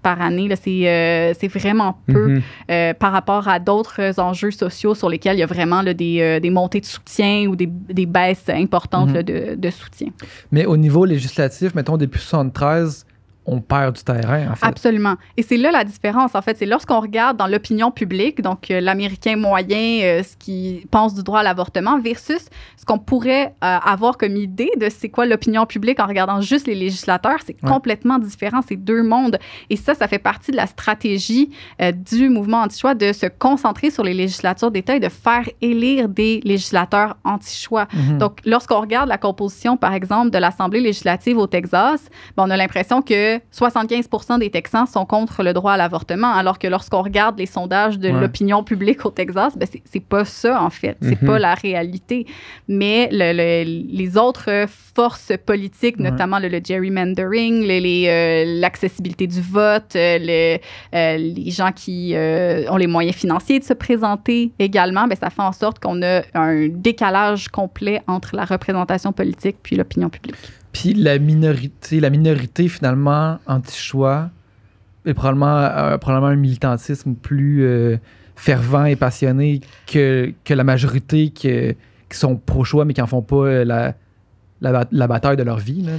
par année. C'est vraiment peu mhm. par rapport à d'autres enjeux sociaux sur lesquels il y a vraiment des, montées de soutien ou des, baisses importantes mhm. de, de, soutien. Mais au niveau législatif, mettons depuis 1973, on perd du terrain, en fait. Absolument. Et c'est là la différence, en fait. C'est lorsqu'on regarde dans l'opinion publique, donc euh, l'Américain moyen, euh, ce qui pense du droit à l'avortement, versus ce qu'on pourrait euh, avoir comme idée de c'est quoi l'opinion publique en regardant juste les législateurs, c'est complètement différent. C'est deux mondes. Et ça, ça fait partie de la stratégie du mouvement anti-choix de se concentrer sur les législatures d'État et de faire élire des législateurs anti-choix. Mhm. Donc, lorsqu'on regarde la composition, par exemple, de l'Assemblée législative au Texas, ben, on a l'impression que 75 des Texans sont contre le droit à l'avortement, alors que lorsqu'on regarde les sondages de l'opinion publique au Texas, ben c'est pas ça, en fait. C'est mhm. pas la réalité. Mais les autres forces politiques, notamment le, gerrymandering, euh, l'accessibilité du vote, euh, euh, les gens qui ont les moyens financiers de se présenter également, ben ça fait en sorte qu'on a un décalage complet entre la représentation politique puis l'opinion publique. Puis la minorité, la minorité finalement anti-choix est probablement, euh, un militantisme plus euh, fervent et passionné que, la majorité qui sont pro-choix mais qui n'en font pas euh, la, la, bataille de leur vie. Là,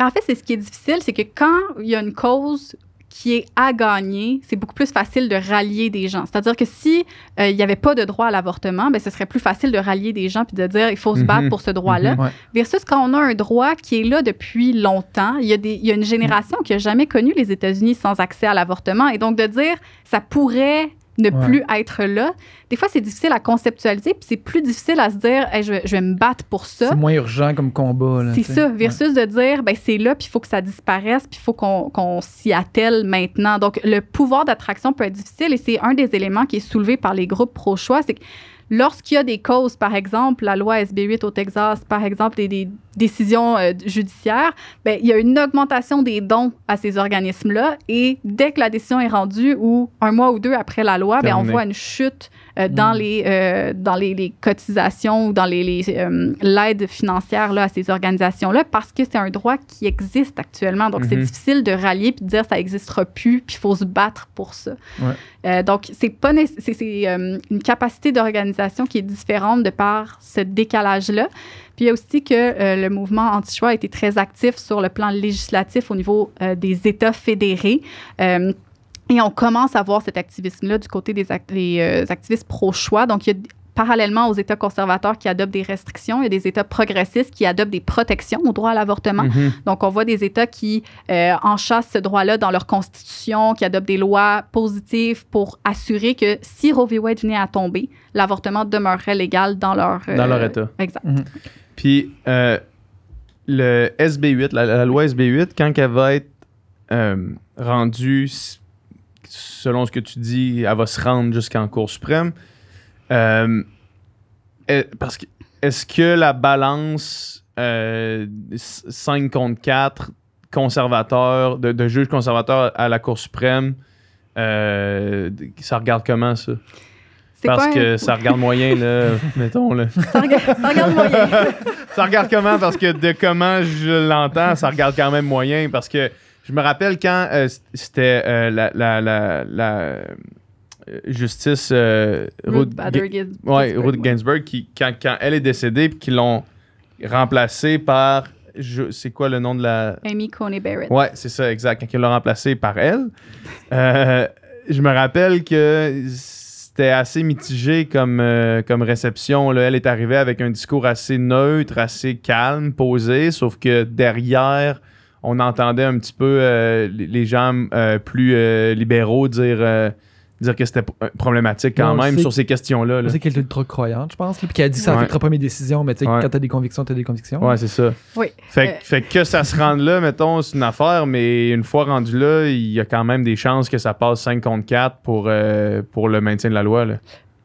en fait, c'est ce qui est difficile, c'est que quand il y a une cause qui est à gagner, c'est beaucoup plus facile de rallier des gens. C'est-à-dire que si euh, il n'y avait pas de droit à l'avortement, ben ce serait plus facile de rallier des gens puis de dire il faut se battre mhm. pour ce droit-là. Mhm. Versus quand on a un droit qui est là depuis longtemps, il y a, une génération qui n'a jamais connu les États-Unis sans accès à l'avortement et donc de dire ça pourrait ne plus être là. Des fois, c'est difficile à conceptualiser, puis c'est plus difficile à se dire je, vais, me battre pour ça. C'est moins urgent comme combat. C'est ça, versus de dire ben, c'est là, puis il faut que ça disparaisse, puis il faut qu'on s'y attelle maintenant. Donc, le pouvoir d'attraction peut être difficile et c'est un des éléments qui est soulevé par les groupes pro-choix. C'est que Lorsqu'il y a des causes, par exemple, la loi SB8 au Texas, par exemple, des, des décisions euh, judiciaires, ben, il y a une augmentation des dons à ces organismes-là. Et dès que la décision est rendue ou un mois ou deux après la loi, ben, on voit une chute euh, mm. euh, dans, les, dans les, cotisations ou dans l'aide les, euh, l'aide financière là, à ces organisations-là parce que c'est un droit qui existe actuellement. Donc, c'est mm-hmm. difficile de rallier puis de dire ça n'existera plus puis il faut se battre pour ça. donc, c'est pas c'est, une capacité d'organisation qui est différente de par ce décalage-là. Puis il y a aussi que le mouvement anti-choix a été très actif sur le plan législatif au niveau des États fédérés. Et on commence à voir cet activisme-là du côté des, euh, activistes pro-choix. Donc, il y a parallèlement aux États conservateurs qui adoptent des restrictions, il y a des États progressistes qui adoptent des protections au droit à l'avortement. Mm-hmm. Donc, on voit des États qui euh, enchassent ce droit-là dans leur constitution, qui adoptent des lois positives pour assurer que si Roe v. Wade venait à tomber, l'avortement demeurerait légal dans leur... Euh, dans leur État. Exact. Mm-hmm. Puis, le SB8, la, la, loi SB8, quand elle va être rendue selon ce que tu dis, elle va se rendre jusqu'en Cour suprême. Euh, parce que est-ce que la balance 5 euh, contre 4 conservateurs, de, juges juge conservateur à la Cour suprême, euh, ça regarde comment ça? Parce que ça regarde moyen, là, [laughs] mettons. Là. ça regarde moyen. [laughs] ça regarde comment? Parce que de comment je l'entends, ça regarde quand même moyen. Parce que je me rappelle quand c'était la, justice Ruth, Bader ouais, Ruth Ginsburg qui, quand, elle est décédée, puis qu'ils l'ont remplacée par. C'est quoi le nom de la. Amy Coney Barrett. Ouais, c'est ça, exact. Quand ils l'ont remplacée par elle, euh, je me rappelle que c'était assez mitigé comme, euh, comme réception. Elle est arrivée avec un discours assez neutre, assez calme, posé, sauf que derrière on entendait un petit peu euh, les gens euh, plus euh, libéraux dire dire que c'était problématique quand même sur ces questions-là. C'est qu'elle est trop croyante, je pense, puis qu'elle dit que ça ne ouais. pas mes décisions, mais tu sais, quand t'as des convictions, t'as des convictions. Ouais, c'est ça. Oui. Fait, que ça se rende là, mettons, c'est une affaire, mais une fois rendu là, il y a quand même des chances que ça passe 5 contre 4 pour, pour le maintien de la loi.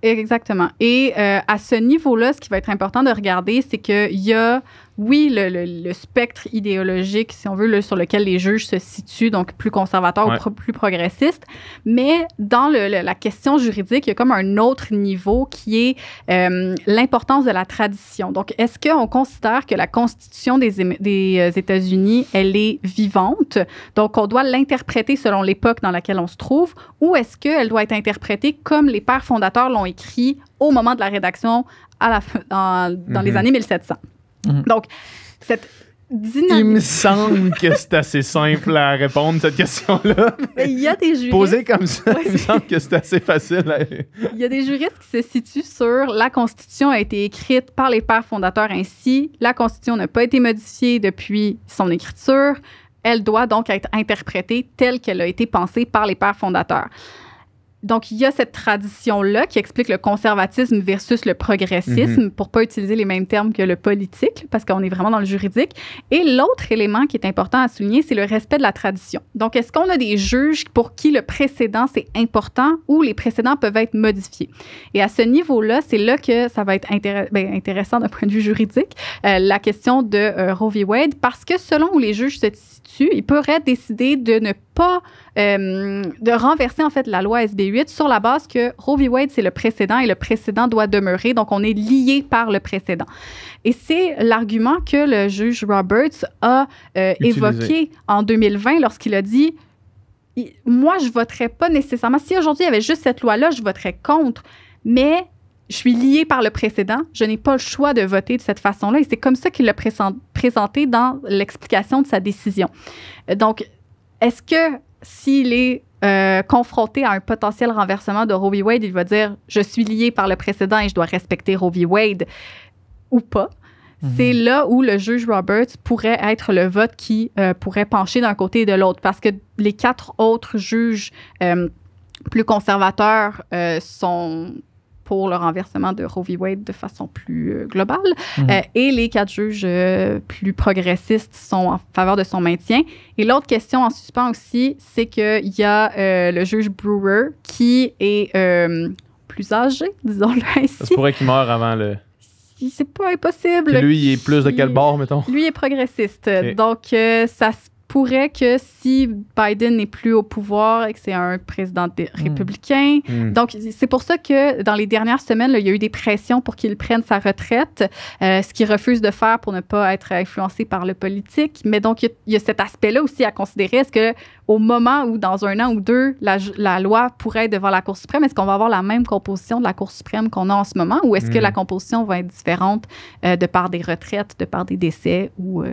Exactement. Et à ce niveau-là, ce qui va être important de regarder, c'est qu'il y a oui, le, spectre idéologique, si on veut, sur lequel les juges se situent, donc plus conservateurs ou plus progressistes, mais dans la question juridique, il y a comme un autre niveau qui est euh, l'importance de la tradition. Donc, est-ce qu'on considère que la Constitution des, euh, États-Unis, elle est vivante, donc on doit l'interpréter selon l'époque dans laquelle on se trouve, ou est-ce qu'elle doit être interprétée comme les pères fondateurs l'ont écrit au moment de la rédaction dans, les mhm. années 1700? Mhm. Donc, cette dynamique. Il me semble que c'est assez simple à répondre, cette question-là. [laughs] Il y a des juristes. Posée comme ça, il me semble que c'est assez facile. Il y a des juristes qui se situent sur la Constitution a été écrite par les pères fondateurs ainsi. La Constitution n'a pas été modifiée depuis son écriture. Elle doit donc être interprétée telle qu'elle a été pensée par les pères fondateurs donc, il y a cette tradition-là qui explique le conservatisme versus le progressisme, pour mhm. pour pas utiliser les mêmes termes que le politique, parce qu'on est vraiment dans le juridique. Et l'autre élément qui est important à souligner, c'est le respect de la tradition. Donc, est-ce qu'on a des juges pour qui le précédent, c'est important ou les précédents peuvent être modifiés? Et à ce niveau-là, c'est là que ça va être ben, intéressant d'un point de vue juridique, euh, la question de euh, Roe v. Wade, parce que selon où les juges se il pourrait décider de ne pas, euh, de renverser en fait la loi SB8 sur la base que Roe v. Wade, c'est le précédent et le précédent doit demeurer, donc on est lié par le précédent. Et c'est l'argument que le juge Roberts a euh, évoqué en 2020 lorsqu'il a dit moi, je voterais pas nécessairement. Si aujourd'hui il y avait juste cette loi-là, je voterais contre. Mais je suis lié par le précédent, je n'ai pas le choix de voter de cette façon-là. Et c'est comme ça qu'il l'a présenté dans l'explication de sa décision. Euh, donc, est-ce que s'il est euh, confronté à un potentiel renversement de Roe v. Wade, il va dire je suis lié par le précédent et je dois respecter Roe v. Wade ou pas. Mhm. C'est là où le juge Roberts pourrait être le vote qui euh, pourrait pencher d'un côté et de l'autre, parce que les quatre autres juges plus conservateurs sont pour le renversement de Roe v. Wade de façon plus euh, globale. Mhm. Euh, et les quatre juges euh, plus progressistes sont en faveur de son maintien. Et l'autre question en suspens aussi, c'est qu'il y a le juge Brewer qui est plus âgé, [laughs] disons-le ainsi. Ça pourrait qu'il meure avant le c'est pas impossible. lui, il est plus de quel bord, mettons? Lui est progressiste. Donc, ça se pourrait que si Biden n'est plus au pouvoir et que c'est un président hmm. républicain. Hmm. Donc, c'est pour ça que dans les dernières semaines, il y a eu des pressions pour qu'il prenne sa retraite, euh, ce qu'il refuse de faire pour ne pas être influencé par le politique. Mais donc, il y a, il y a cet aspect-là aussi à considérer. Est-ce que au moment où, dans un an ou deux, la, loi pourrait être devant la Cour suprême, est-ce qu'on va avoir la même composition de la Cour suprême qu'on a en ce moment ou est-ce que hmm. la composition va être différente euh, de par des retraites, de par des décès ou. Euh,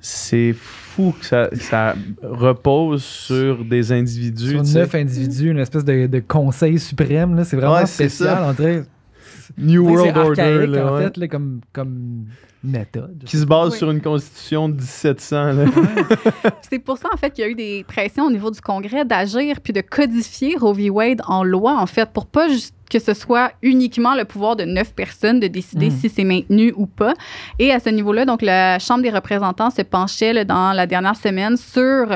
c'est fou que ça, repose sur des individus. Sur neuf individus, une espèce de, conseil suprême. C'est vraiment spécial. New World Order. en fait, comme, comme méthode. Qui se base sur une constitution de 1700. [laughs] c'est pour ça, en fait, qu'il y a eu des pressions au niveau du Congrès d'agir puis de codifier Roe v. Wade en loi, en fait, pour pas juste que ce soit uniquement le pouvoir de neuf personnes de décider hmm. si c'est maintenu ou pas. Et à ce niveau-là, donc la Chambre des représentants se penchait dans la dernière semaine sur euh,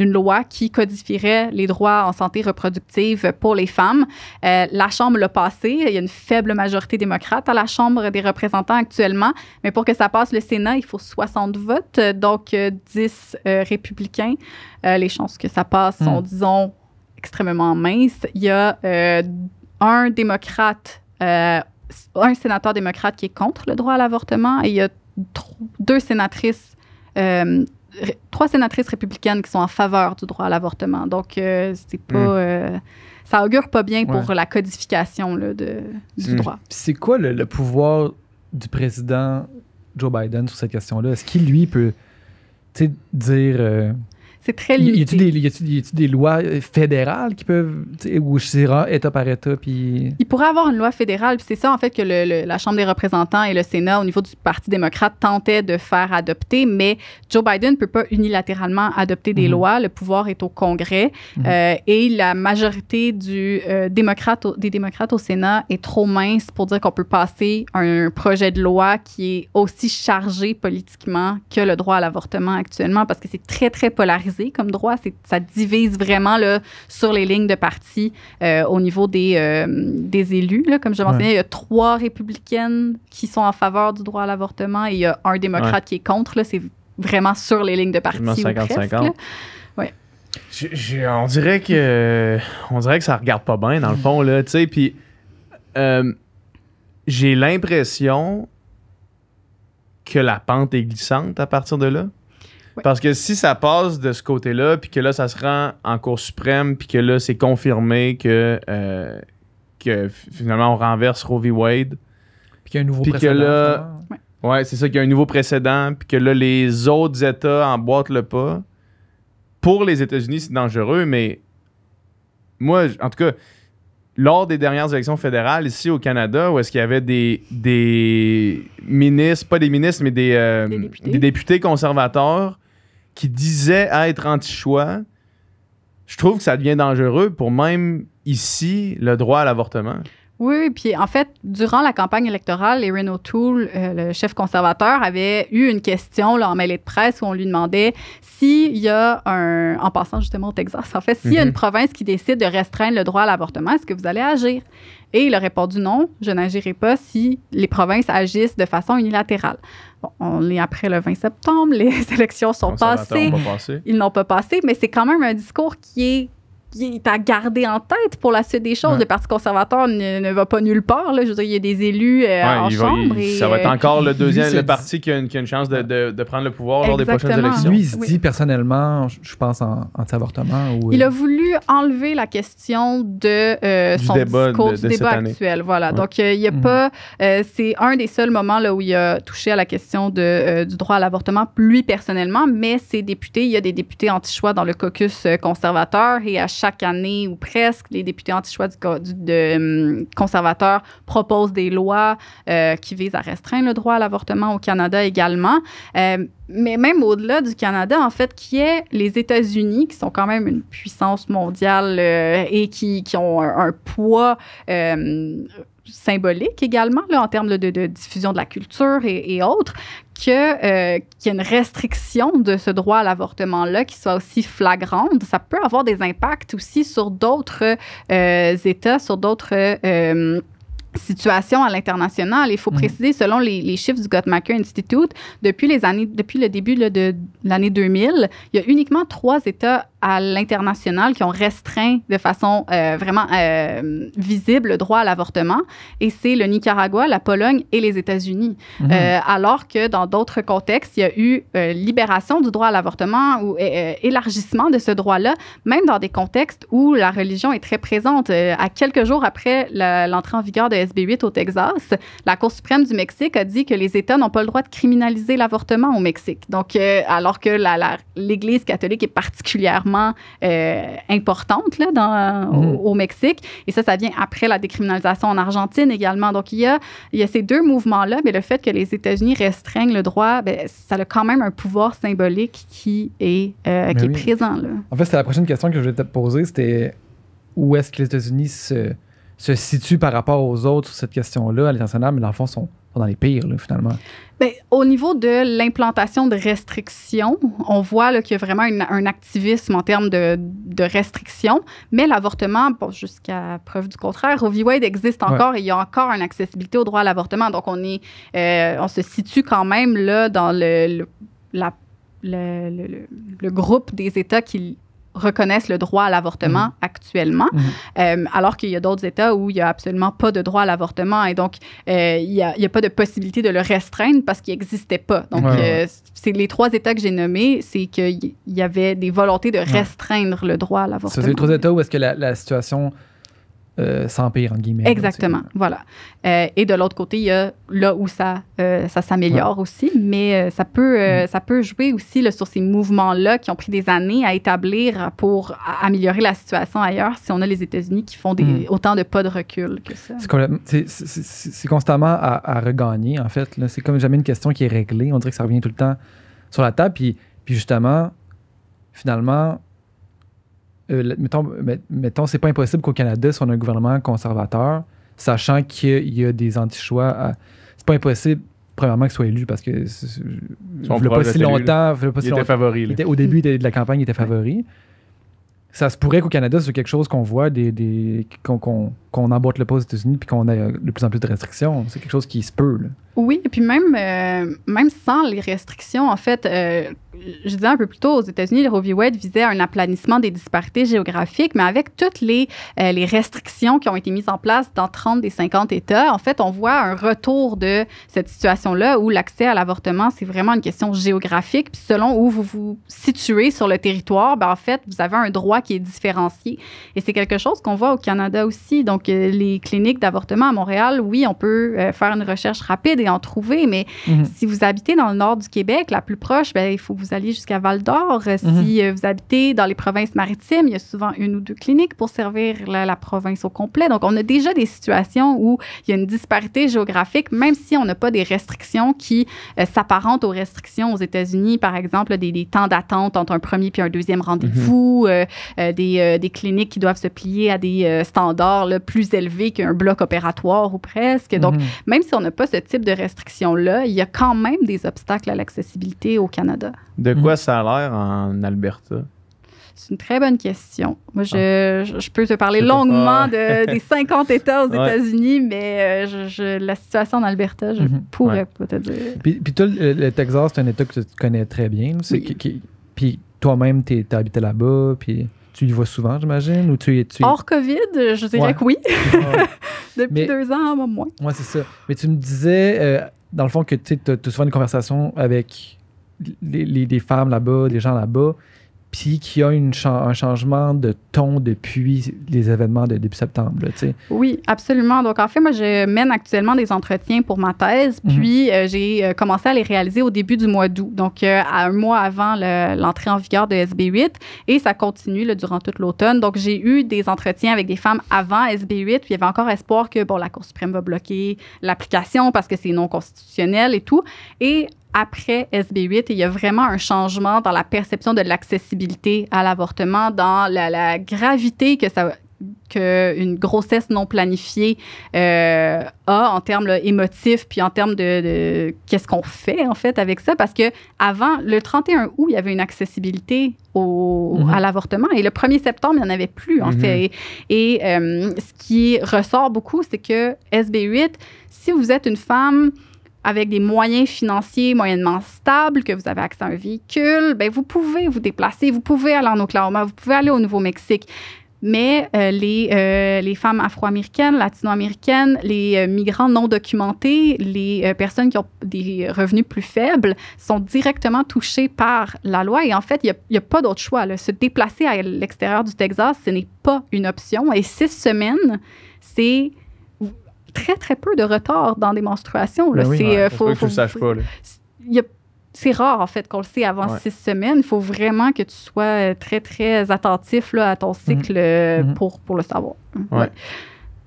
une loi qui codifierait les droits en santé reproductive pour les femmes. Euh, la Chambre l'a passé. Il y a une faible majorité démocrate à la Chambre des représentants actuellement. Mais pour que ça passe le Sénat, il faut 60 votes, donc 10 euh, républicains. les chances que ça passe sont, hmm. disons, extrêmement mince. Il y a euh, un démocrate, euh, un sénateur démocrate qui est contre le droit à l'avortement et il y a deux sénatrices, euh, trois sénatrices républicaines qui sont en faveur du droit à l'avortement. Donc, c'est pas. Hmm. ça augure pas bien pour la codification de, du hmm. droit. C'est quoi le, pouvoir du président Joe Biden sur cette question-là? Est-ce qu'il, lui, peut dire c'est très limité. Y a-t-il des, lois euh, fédérales qui peuvent, ou c'est État par État, puis... Il pourrait avoir une loi fédérale, c'est ça, en fait, que le, la Chambre des représentants et le Sénat, au niveau du Parti démocrate, tentaient de faire adopter, mais Joe Biden ne peut pas unilatéralement adopter des mhm. lois. Le pouvoir est au Congrès, mhm. euh, et la majorité du, euh, démocrate des démocrates au Sénat est trop mince pour dire qu'on peut passer un projet de loi qui est aussi chargé politiquement que le droit à l'avortement actuellement, parce que c'est très, très polarisé comme droit. Ça divise vraiment sur les lignes de parti euh, au niveau des, euh, élus. Comme je mentionnais, il y a trois républicaines qui sont en faveur du droit à l'avortement et il y a un démocrate qui est contre. C'est vraiment sur les lignes de parti. 50-50. on, dirait que, on dirait que ça regarde pas bien, dans le fond. puis, euh, j'ai l'impression que la pente est glissante à partir de là. Parce que si ça passe de ce côté-là, puis que là, ça se rend en Cour suprême, puis que là, c'est confirmé que, euh, que finalement, on renverse Roe v. Wade. Puis qu'il y a un nouveau précédent. Que là, ouais, c'est ça, qu'il y a un nouveau précédent, puis que là, les autres États emboîtent le pas. Pour les États-Unis, c'est dangereux, mais moi, en tout cas, lors des dernières élections fédérales ici au Canada, où est-ce qu'il y avait des, des ministres, pas des ministres, mais des, euh, des députés. conservateurs qui disait être anti-choix, je trouve que ça devient dangereux pour même ici le droit à l'avortement. Oui, puis en fait, durant la campagne électorale, Erin O'Toole, euh, le chef conservateur, avait eu une question là, en mêlée de presse où on lui demandait s'il y a un. En passant justement au Texas, en fait, s'il y a une mhm. province qui décide de restreindre le droit à l'avortement, est-ce que vous allez agir? Et il a répondu non, je n'agirai pas si les provinces agissent de façon unilatérale on est après le 20 septembre, [laughs] les élections sont passées. Ils n'ont pas passé, mais c'est quand même un discours qui est qui est à garder en tête pour la suite des choses. Le Parti conservateur ne, va pas nulle part. Là. Je veux dire, il y a des élus euh, en chambre. ça va être euh, encore le deuxième, parti qui a, une, chance de, prendre le pouvoir lors des prochaines élections. Lui, il se dit personnellement, je pense, en, anti-avortement. il a euh, voulu enlever la question de son débat, discours de, du débat actuel. Voilà. Donc, il y a mhm. pas. c'est un des seuls moments là, où il a touché à la question de, du droit à l'avortement, lui personnellement, mais ses députés, il y a des députés anti-choix dans le caucus conservateur et à chaque année ou presque, les députés anti-choix du, de, hum, conservateurs proposent des lois euh, qui visent à restreindre le droit à l'avortement au Canada également. Euh, mais même au-delà du Canada, en fait, qui est les États-Unis, qui sont quand même une puissance mondiale euh, et qui, ont un, poids hum, symbolique également en termes de, diffusion de la culture et, et autres, que euh, qu'il y a une restriction de ce droit à l'avortement-là qui soit aussi flagrante, ça peut avoir des impacts aussi sur d'autres euh, États, sur d'autres... Euh, situations à l'international. Il faut mm-hmm. préciser, selon les, chiffres du Guttmacher Institute, depuis, les années, depuis le début de l'année 2000, il y a uniquement trois États à l'international qui ont restreint de façon euh, vraiment euh, visible le droit à l'avortement, et c'est le Nicaragua, la Pologne et les États-Unis. Mhm. Euh, alors que dans d'autres contextes, il y a eu libération du droit à l'avortement ou élargissement de ce droit-là, même dans des contextes où la religion est très présente. à quelques jours après l'entrée en vigueur de SB8 au Texas, la Cour suprême du Mexique a dit que les États n'ont pas le droit de criminaliser l'avortement au Mexique. Donc, alors que l'Église catholique est particulièrement euh, importante là, dans, mhm. au, Mexique. Et ça, ça vient après la décriminalisation en Argentine également. Donc, il y a, il y a ces deux mouvements-là, mais le fait que les États-Unis restreignent le droit, ben, ça a quand même un pouvoir symbolique qui est, euh, qui est présent. Là. En fait, c'est la prochaine question que je voulais te poser, c'était où est-ce que les États-Unis se, se situent par rapport aux autres sur cette question-là à l'international, mais dans le fond, sont dans les pires, finalement. Bien, au niveau de l'implantation de restrictions, on voit qu'il y a vraiment un activisme en termes de, restrictions, mais l'avortement, jusqu'à preuve du contraire, Roe v. Wade existe encore et il y a encore une accessibilité au droit à l'avortement. Donc, on, est, euh, on se situe quand même là dans le, le, groupe des États qui reconnaissent le droit à l'avortement mm-hmm. actuellement, mm-hmm. Euh, alors qu'il y a d'autres États où il n'y a absolument pas de droit à l'avortement et donc euh, il n'y a, pas de possibilité de le restreindre parce qu'il n'existait pas. Donc, euh, c'est les trois États que j'ai nommés, c'est qu'il y avait des volontés de restreindre le droit à l'avortement. C'est les trois États où est-ce que la situation sans euh, s'empire, en guillemets. Exactement, voilà. Euh, et de l'autre côté, il y a là où ça, euh, ça s'améliore aussi, mais ça, peut, mm. ça peut jouer aussi sur ces mouvements-là qui ont pris des années à établir pour améliorer la situation ailleurs si on a les États-Unis qui font mm. autant de pas de recul que ça. C'est constamment à, regagner, en fait. C'est comme jamais une question qui est réglée. On dirait que ça revient tout le temps sur la table. Puis, puis justement, finalement, euh, mettons, mettons c'est pas impossible qu'au Canada, si on a un gouvernement conservateur, sachant qu'il y a des anti-choix, c'est pas impossible, premièrement, qu'il soit élu parce que il ne pas si longtemps. il était favori. au début de la campagne, il était favori. Ça se pourrait qu'au Canada, c'est quelque chose qu'on voit, des, des qu'on qu emboîte le pas aux États-Unis puis qu'on a euh, de plus en plus de restrictions. C'est quelque chose qui se peut. Oui, et puis même, euh, même sans les restrictions, en fait, je disais un peu plus tôt, aux États-Unis, le Roe v. Wade visait un aplanissement des disparités géographiques, mais avec toutes les, euh, les restrictions qui ont été mises en place dans 30 des 50 États, en fait, on voit un retour de cette situation-là où l'accès à l'avortement, c'est vraiment une question géographique. Puis selon où vous vous situez sur le territoire, ben en fait, vous avez un droit qui est différencié. Et c'est quelque chose qu'on voit au Canada aussi. Donc, euh, les cliniques d'avortement à Montréal, oui, on peut euh, faire une recherche rapide et en trouver, mais mm-hmm. si vous habitez dans le nord du Québec, la plus proche, ben, il faut vous jusqu'à Val d'Or, euh, si mhm. euh, vous habitez dans les provinces maritimes, il y a souvent une ou deux cliniques pour servir la, province au complet. Donc, on a déjà des situations où il y a une disparité géographique, même si on n'a pas des restrictions qui euh, s'apparentent aux restrictions aux États-Unis, par exemple, des, temps d'attente entre un premier puis un deuxième rendez-vous, mhm. des, cliniques qui doivent se plier à des standards plus élevés qu'un bloc opératoire ou presque. Donc, mhm. même si on n'a pas ce type de restrictions-là, il y a quand même des obstacles à l'accessibilité au Canada. De mhm. quoi ça a l'air en Alberta? C'est une très bonne question. Moi, je, ah. peux te parler longuement de, des 50 [laughs] États aux États-Unis, mais euh, je, la situation en Alberta, je mhm. pourrais pas te dire. Puis, toi, le, Texas, c'est un État que tu connais très bien. puis toi-même, tu habité là-bas, puis tu y vois souvent, j'imagine? Ou tu, tu... Hors COVID, je dirais que oui. [laughs] Depuis deux ans, moins. Oui, c'est ça. Mais tu me disais, euh, dans le fond, que tu as souvent une conversation avec les, femmes là-bas, les gens là-bas, puis qu'il y a une un changement de ton depuis les événements de début septembre. sais. – oui, absolument. Donc, en fait, moi, je mène actuellement des entretiens pour ma thèse, mhm. puis euh, j'ai euh, commencé à les réaliser au début du mois d'août, donc à euh, un mois avant l'entrée en vigueur de SB8, et ça continue durant toute l'automne. Donc, j'ai eu des entretiens avec des femmes avant SB8, puis il y avait encore espoir que, bon, la Cour suprême va bloquer l'application parce que c'est non constitutionnel et tout. Et après SB8 il y a vraiment un changement dans la perception de l'accessibilité à l'avortement, dans la, gravité que ça qu'une grossesse non planifiée euh, a en termes émotifs, puis en termes de, qu'est-ce qu'on fait en fait avec ça, parce que avant, le 31 août, il y avait une accessibilité au, mm-hmm. à l'avortement et le 1er septembre, il n'y en avait plus en mm-hmm. fait. Et, euh, ce qui ressort beaucoup, c'est que SB8, si vous êtes une femme avec des moyens financiers moyennement stables, que vous avez accès à un véhicule, ben vous pouvez vous déplacer, vous pouvez aller en Oklahoma, vous pouvez aller au Nouveau-Mexique. Mais euh, les, euh, les femmes afro-américaines, latino-américaines, les euh, migrants non documentés, les personnes qui ont des revenus plus faibles sont directement touchées par la loi. Et en fait, il n'y a, pas d'autre choix. Se déplacer à l'extérieur du Texas, ce n'est pas une option. Et six semaines, c'est très, très peu de retard dans des menstruations. Là. Ben c'est, euh, faut, faut, pas. c'est rare, en fait, qu'on le sait avant six semaines. Il faut vraiment que tu sois euh, très, très attentif là, à ton mhm. cycle euh, mhm. pour, pour le savoir.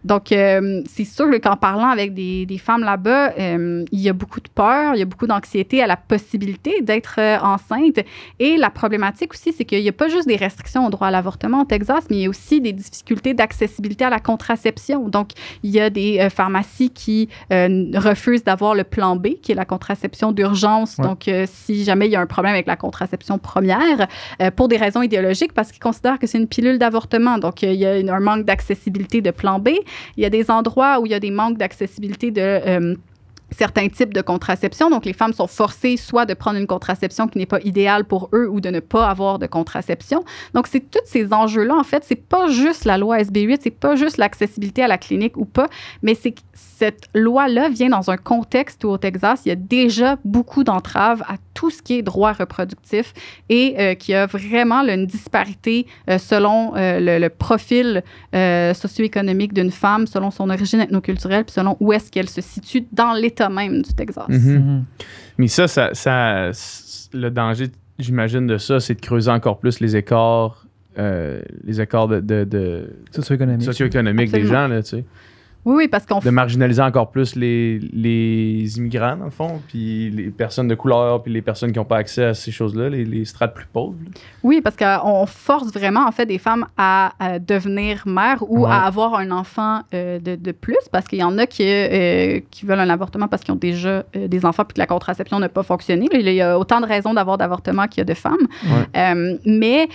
Donc, euh, c'est sûr qu'en parlant avec des, des femmes là-bas, euh, il y a beaucoup de peur, il y a beaucoup d'anxiété à la possibilité d'être euh, enceinte. Et la problématique aussi, c'est qu'il n'y a pas juste des restrictions au droit à l'avortement au Texas, mais il y a aussi des difficultés d'accessibilité à la contraception. Donc, il y a des pharmacies qui refusent d'avoir le plan B, qui est la contraception d'urgence. Donc, si jamais il y a un problème avec la contraception première, pour des raisons idéologiques, parce qu'ils considèrent que c'est une pilule d'avortement. Donc, il y a un manque d'accessibilité de plan B. Il y a des endroits où il y a des manques d'accessibilité de euh, certains types de contraception. Donc, les femmes sont forcées soit de prendre une contraception qui n'est pas idéale pour eux ou de ne pas avoir de contraception. Donc, c'est tous ces enjeux-là. En fait, c'est pas juste la loi SB8, c'est pas juste l'accessibilité à la clinique ou pas, mais c'est cette loi-là vient dans un contexte où au Texas, il y a déjà beaucoup d'entraves à tout ce qui est droit reproductif et euh, qui a vraiment une disparité euh, selon euh, le, profil socio-économique d'une femme, selon son origine ethnoculturelle, puis selon où est-ce qu'elle se situe dans l'état même du Texas. Mhm. Mhm. Mais ça, ça, ça le danger, j'imagine, de ça, c'est de creuser encore plus les écarts, euh, les écarts de, de, socio-économiques des gens. Là, tu sais. Oui, oui, parce qu'on. De marginaliser encore plus les, les, immigrants, dans fond, puis les personnes de couleur, puis les personnes qui n'ont pas accès à ces choses-là, les, strates plus pauvres. Oui, parce qu'on force vraiment, en fait, des femmes à, devenir mères ou à avoir un enfant euh, de, de, plus, parce qu'il y en a qui, euh, qui veulent un avortement parce qu'ils ont déjà euh, des enfants, puis que la contraception n'a pas fonctionné. Il y a autant de raisons d'avoir d'avortement qu'il y a de femmes. mais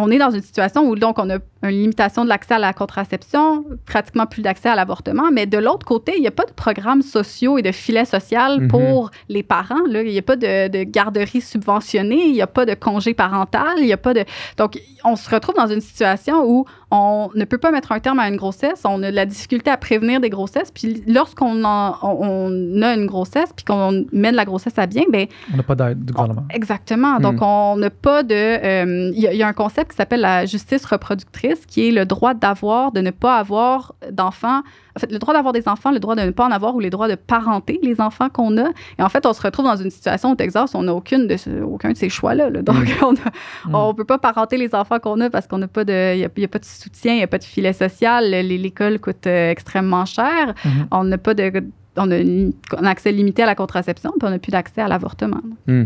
on est dans une situation où donc on a une limitation de l'accès à la contraception, pratiquement plus d'accès à l'avortement. Mais de l'autre côté, il n'y a pas de programmes sociaux et de filets social mhm. pour les parents. Là. Il n'y a pas de, garderie subventionnée, il n'y a pas de congé parental, il n'y a pas de... Donc, on se retrouve dans une situation où on ne peut pas mettre un terme à une grossesse, on a de la difficulté à prévenir des grossesses. Puis lorsqu'on on, a une grossesse, puis qu'on mène la grossesse à bien, bien... On n'a pas d'aide du gouvernement. exactement. Donc, hmm. on n'a pas de... Euh, il y a un concept qui s'appelle la justice reproductrice qui est le droit d'avoir, de ne pas avoir d'enfants. En fait, le droit d'avoir des enfants, le droit de ne pas en avoir ou les droits de parenter les enfants qu'on a. Et en fait, on se retrouve dans une situation au Texas, on n'a aucune de aucun de ces choix-là. Donc, on mm. ne peut pas parenter les enfants qu'on a parce qu'on n'a pas de, il n'y a, pas de soutien, il n'y a pas de filet social. L'école coûte euh, extrêmement cher. Mm-hmm. On n'a pas de on a un accès limité à la contraception, puis on n'a plus d'accès à l'avortement. Mm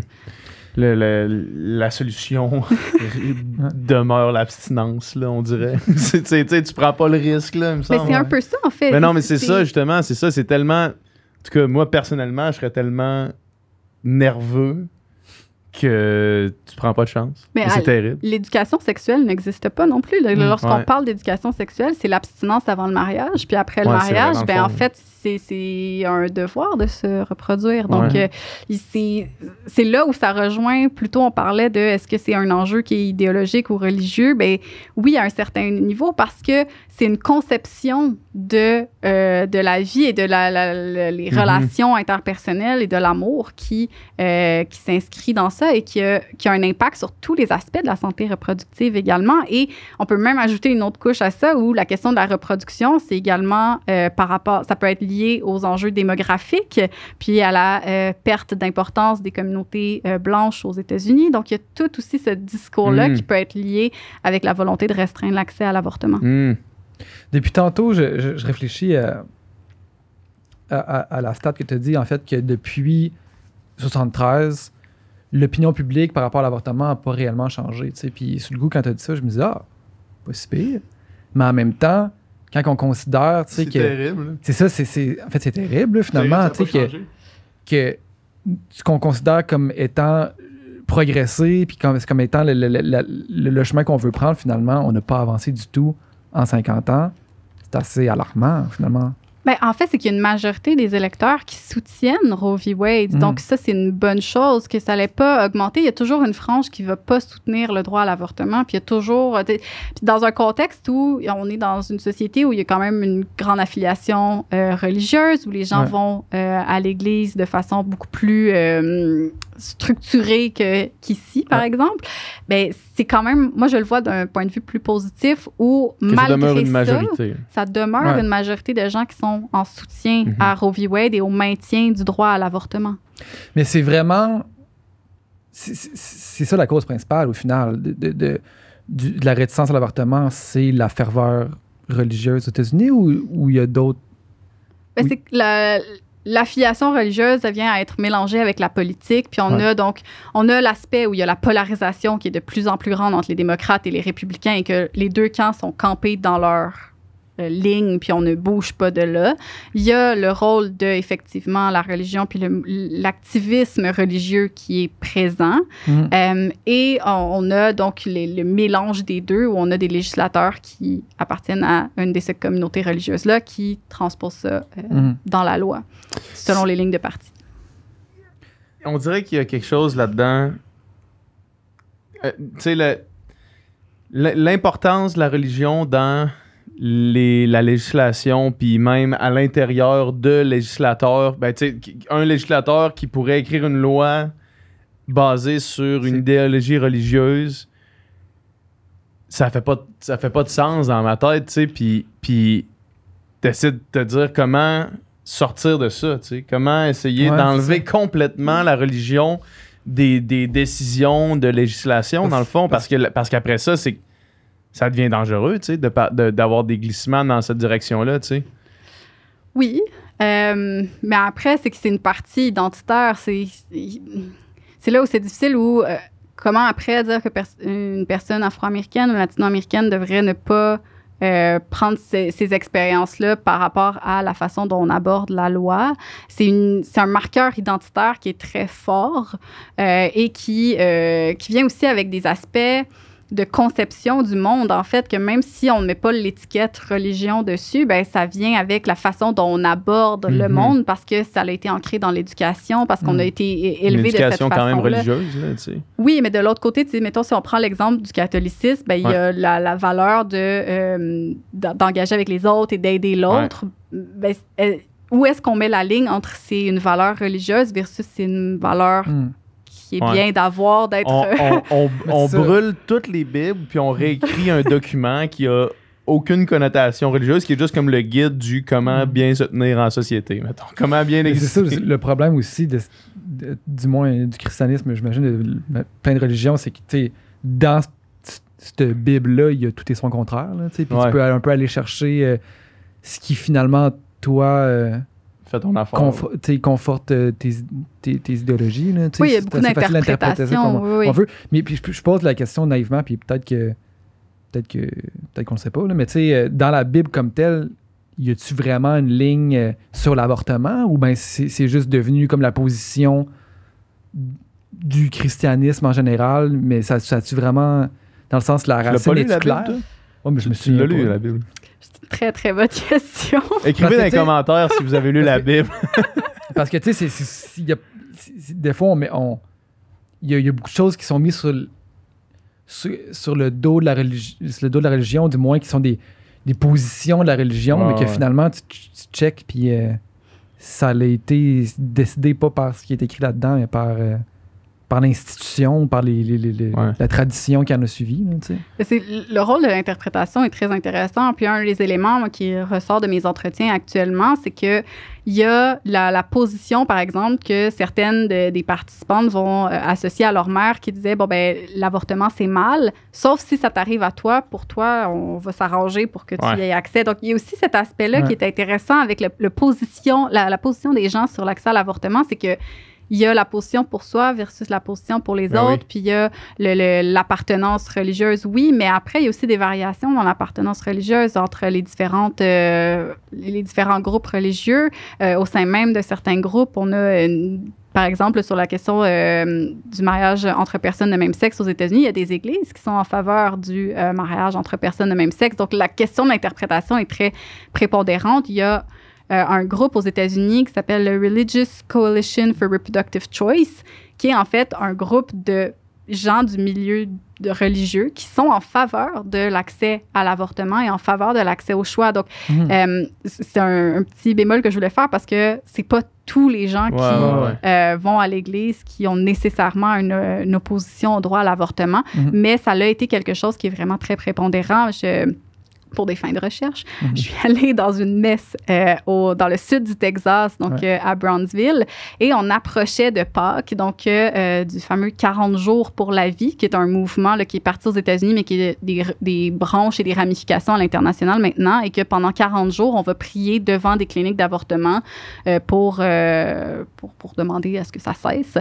le, la solution [laughs] [laughs] demeure l'abstinence, là, on dirait. [laughs] tu sais, tu prends pas le risque, là, il me Mais c'est un peu hein. ça, en fait. Mais non, mais c'est ça, justement, c'est ça, c'est tellement... En tout cas, moi, personnellement, je serais tellement nerveux que tu prends pas de chance. Mais c'est terrible. L'éducation sexuelle n'existe pas non plus. Hmm. Lorsqu'on parle d'éducation sexuelle, c'est l'abstinence avant le mariage, puis après le mariage, ben en fait, c'est un devoir de se reproduire. Donc, euh, c'est là où ça rejoint, plutôt on parlait de est-ce que c'est un enjeu qui est idéologique ou religieux? Ben oui, à un certain niveau, parce que c'est une conception de, euh, de la vie et de la, les mhm. relations interpersonnelles et de l'amour qui, euh, qui s'inscrit dans ça et qui a, qui a un impact sur tous les aspects de la santé reproductive également. Et on peut même ajouter une autre couche à ça où la question de la reproduction, c'est également par rapport, ça peut être liées aux enjeux démographiques, puis à la euh, perte d'importance des communautés euh, blanches aux États-Unis. Donc, il y a tout aussi ce discours-là hmm. qui peut être lié avec la volonté de restreindre l'accès à l'avortement. Hmm. Depuis tantôt, je, réfléchis euh, à, la stat que tu as dit, en fait, que depuis 73, l'opinion publique par rapport à l'avortement n'a pas réellement changé. Puis, sous le goût, quand tu as dit ça, je me dis, ah, pas si pire. Mais en même temps, quand on considère, que. C'est terrible. C'est ça, c'est, en fait, c'est terrible, finalement, que, ce qu'on considère comme étant progressé, puis comme, comme étant le chemin qu'on veut prendre, finalement, on n'a pas avancé du tout en 50 ans. C'est assez alarmant, finalement. Ben, en fait, c'est qu'il y a une majorité des électeurs qui soutiennent Roe v. Wade. Donc, mm. ça, c'est une bonne chose, que ça n'allait pas augmenter. Il y a toujours une frange qui ne va pas soutenir le droit à l'avortement. Puis, il y a toujours. Euh, dans un contexte où on est dans une société où il y a quand même une grande affiliation euh, religieuse, où les gens vont euh, à l'église de façon beaucoup plus structurée que, qu'ici, par exemple. mais ben, c'est quand même. Moi, je le vois d'un point de vue plus positif où, malgré ça, demeure une majorité. ça, demeure une majorité de gens qui sont en soutien mhm. à Roe v. Wade et au maintien du droit à l'avortement. Mais c'est vraiment. C'est, ça la cause principale au final de, la réticence à l'avortement, c'est la ferveur religieuse aux États-Unis ou il y a d'autres. Ben, c'est la, l'affiliation religieuse vient à être mélangée avec la politique. Puis on a donc, on a l'aspect où il y a la polarisation qui est de plus en plus grande entre les démocrates et les républicains et que les deux camps sont campés dans leur euh, ligne, puis on ne bouge pas de là. Il y a le rôle de, effectivement, la religion, puis l'activisme religieux qui est présent. Mm. Euh, et on, a donc le mélange des deux, où on a des législateurs qui appartiennent à une de ces communautés religieuses-là qui transposent ça euh, mm. dans la loi, selon les lignes de parti. On dirait qu'il y a quelque chose là-dedans. tu sais, l'importance de la religion dans la législation, puis même à l'intérieur de législateurs, ben, un législateur qui pourrait écrire une loi basée sur une idéologie religieuse, ça fait pas, ça fait pas de sens dans ma tête, tu sais, puis, puis t'essaies de te dire comment sortir de ça, comment essayer d'enlever complètement la religion des, des, décisions de législation, dans le fond, parce que parce qu'après ça, c'est ça devient dangereux, tu sais, d'avoir de, des glissements dans cette direction-là, tu sais. Oui, euh, mais après, c'est que c'est une partie identitaire. C'est là où c'est difficile, où euh, comment après dire que une personne afro-américaine ou latino-américaine devrait ne pas euh, prendre ces, expériences-là par rapport à la façon dont on aborde la loi. C'est un marqueur identitaire qui est très fort et qui, qui vient aussi avec des aspects de conception du monde, en fait, que même si on ne met pas l'étiquette religion dessus, ben, ça vient avec la façon dont on aborde le mhm. monde parce que ça a été ancré dans l'éducation, parce qu'on mhm. a été élevé de cette façon. L'éducation quand même religieuse, tu sais. Oui, mais de l'autre côté, tu sais, mettons, si on prend l'exemple du catholicisme, ben, il y a la, valeur de, euh, d'engager avec les autres et d'aider l'autre. Ben, où est-ce qu'on met la ligne entre c'est une valeur religieuse versus c'est une valeur hmm bien d'avoir, d'être. On, [laughs] brûle toutes les Bibles, puis on réécrit un [laughs] document qui a aucune connotation religieuse, qui est juste comme le guide du comment mm. bien se tenir en société, mettons. Comment bien exister. le problème aussi, de, du moins du christianisme, j'imagine, de, plein de religions, c'est que, tu dans cette Bible-là, il y a tout et son contraire, sais, tu peux un peu aller chercher euh, ce qui finalement, toi. Euh, ton affaire. conforte euh, tes, idéologies. oui, il y a beaucoup d'interprétations. Mais puis, je, pose la question naïvement, puis peut-être que peut-être que peut-être qu'on ne sait pas, là, mais tu sais, euh, dans la Bible comme telle, y a-tu vraiment une ligne euh, sur l'avortement ou ben c'est juste devenu comme la position du christianisme en général, mais ça, ça tu vraiment dans le sens de la racine est claire? je me suis lu la Bible. C'est une très, très bonne [laughs] question. Écrivez dans les commentaires si vous avez lu la Bible. [laughs] parce que, tu sais, des fois, on il y, a, beaucoup de choses qui sont mises sur, sur, le, dos de la religion, le dos de la religion, du moins, qui sont des, positions de la religion, mais que finalement, tu, checkes, puis euh, ça a été décidé pas par ce qui est écrit là-dedans, mais par euh, par l'institution, par la tradition qui en a suivi. le rôle de l'interprétation est très intéressant. Puis un des éléments qui ressort de mes entretiens actuellement, c'est que il y a la, position, par exemple, que certaines des participantes vont euh, associer à leur mère qui disait Bon, ben, l'avortement, c'est mal, sauf si ça t'arrive à toi, pour toi, on va s'arranger pour que tu aies accès. Donc, il y a aussi cet aspect-là qui est intéressant avec le, position, la, position des gens sur l'accès à l'avortement, c'est que il y a la position pour soi versus la position pour les ben autres, puis il y a l'appartenance religieuse, oui, mais après, il y a aussi des variations dans l'appartenance religieuse entre les, différentes, euh, les différents groupes religieux. Euh, au sein même de certains groupes, on a par exemple, sur la question euh, du mariage entre personnes de même sexe aux États-Unis, il y a des églises qui sont en faveur du mariage entre personnes de même sexe. Donc, la question d'interprétation est très prépondérante. Il y a euh, un groupe aux États-Unis qui s'appelle le Religious Coalition for Reproductive Choice, qui est en fait un groupe de gens du milieu de religieux qui sont en faveur de l'accès à l'avortement et en faveur de l'accès au choix. Donc, hmm. euh, c'est un, petit bémol que je voulais faire parce que c'est pas tous les gens qui euh, vont à l'Église qui ont nécessairement une, opposition au droit à l'avortement, hmm. mais ça a été quelque chose qui est vraiment très prépondérant. Je, pour des fins de recherche. Mhm. Je suis allée dans une messe euh, au, dans le sud du Texas, donc euh, à Brownsville, et on approchait de Pâques, donc euh, du fameux 40 jours pour la vie, qui est un mouvement qui est parti aux États-Unis, mais qui a des, branches et des ramifications à l'international maintenant, et que pendant 40 jours, on va prier devant des cliniques d'avortement pour, pour, demander à ce que ça cesse.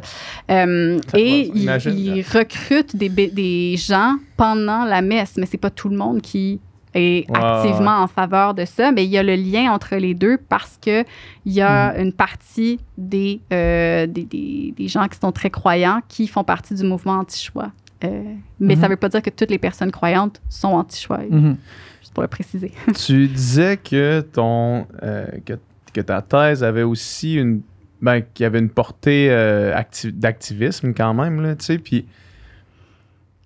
et ils recrutent des, des gens pendant la messe, mais c'est pas tout le monde qui est activement en faveur de ça, mais il y a le lien entre les deux parce que il y a hmm. une partie euh, des, des, des, gens qui sont très croyants qui font partie du mouvement anti-choix. Euh, mais ça ne hmm. veut pas dire que toutes les personnes croyantes sont anti-choix, hmm. juste pour le préciser. [laughs] tu disais que, ton, euh, que, ta thèse avait aussi une... Ben, qu'il avait une portée d'activisme quand même, là, tu sais, puis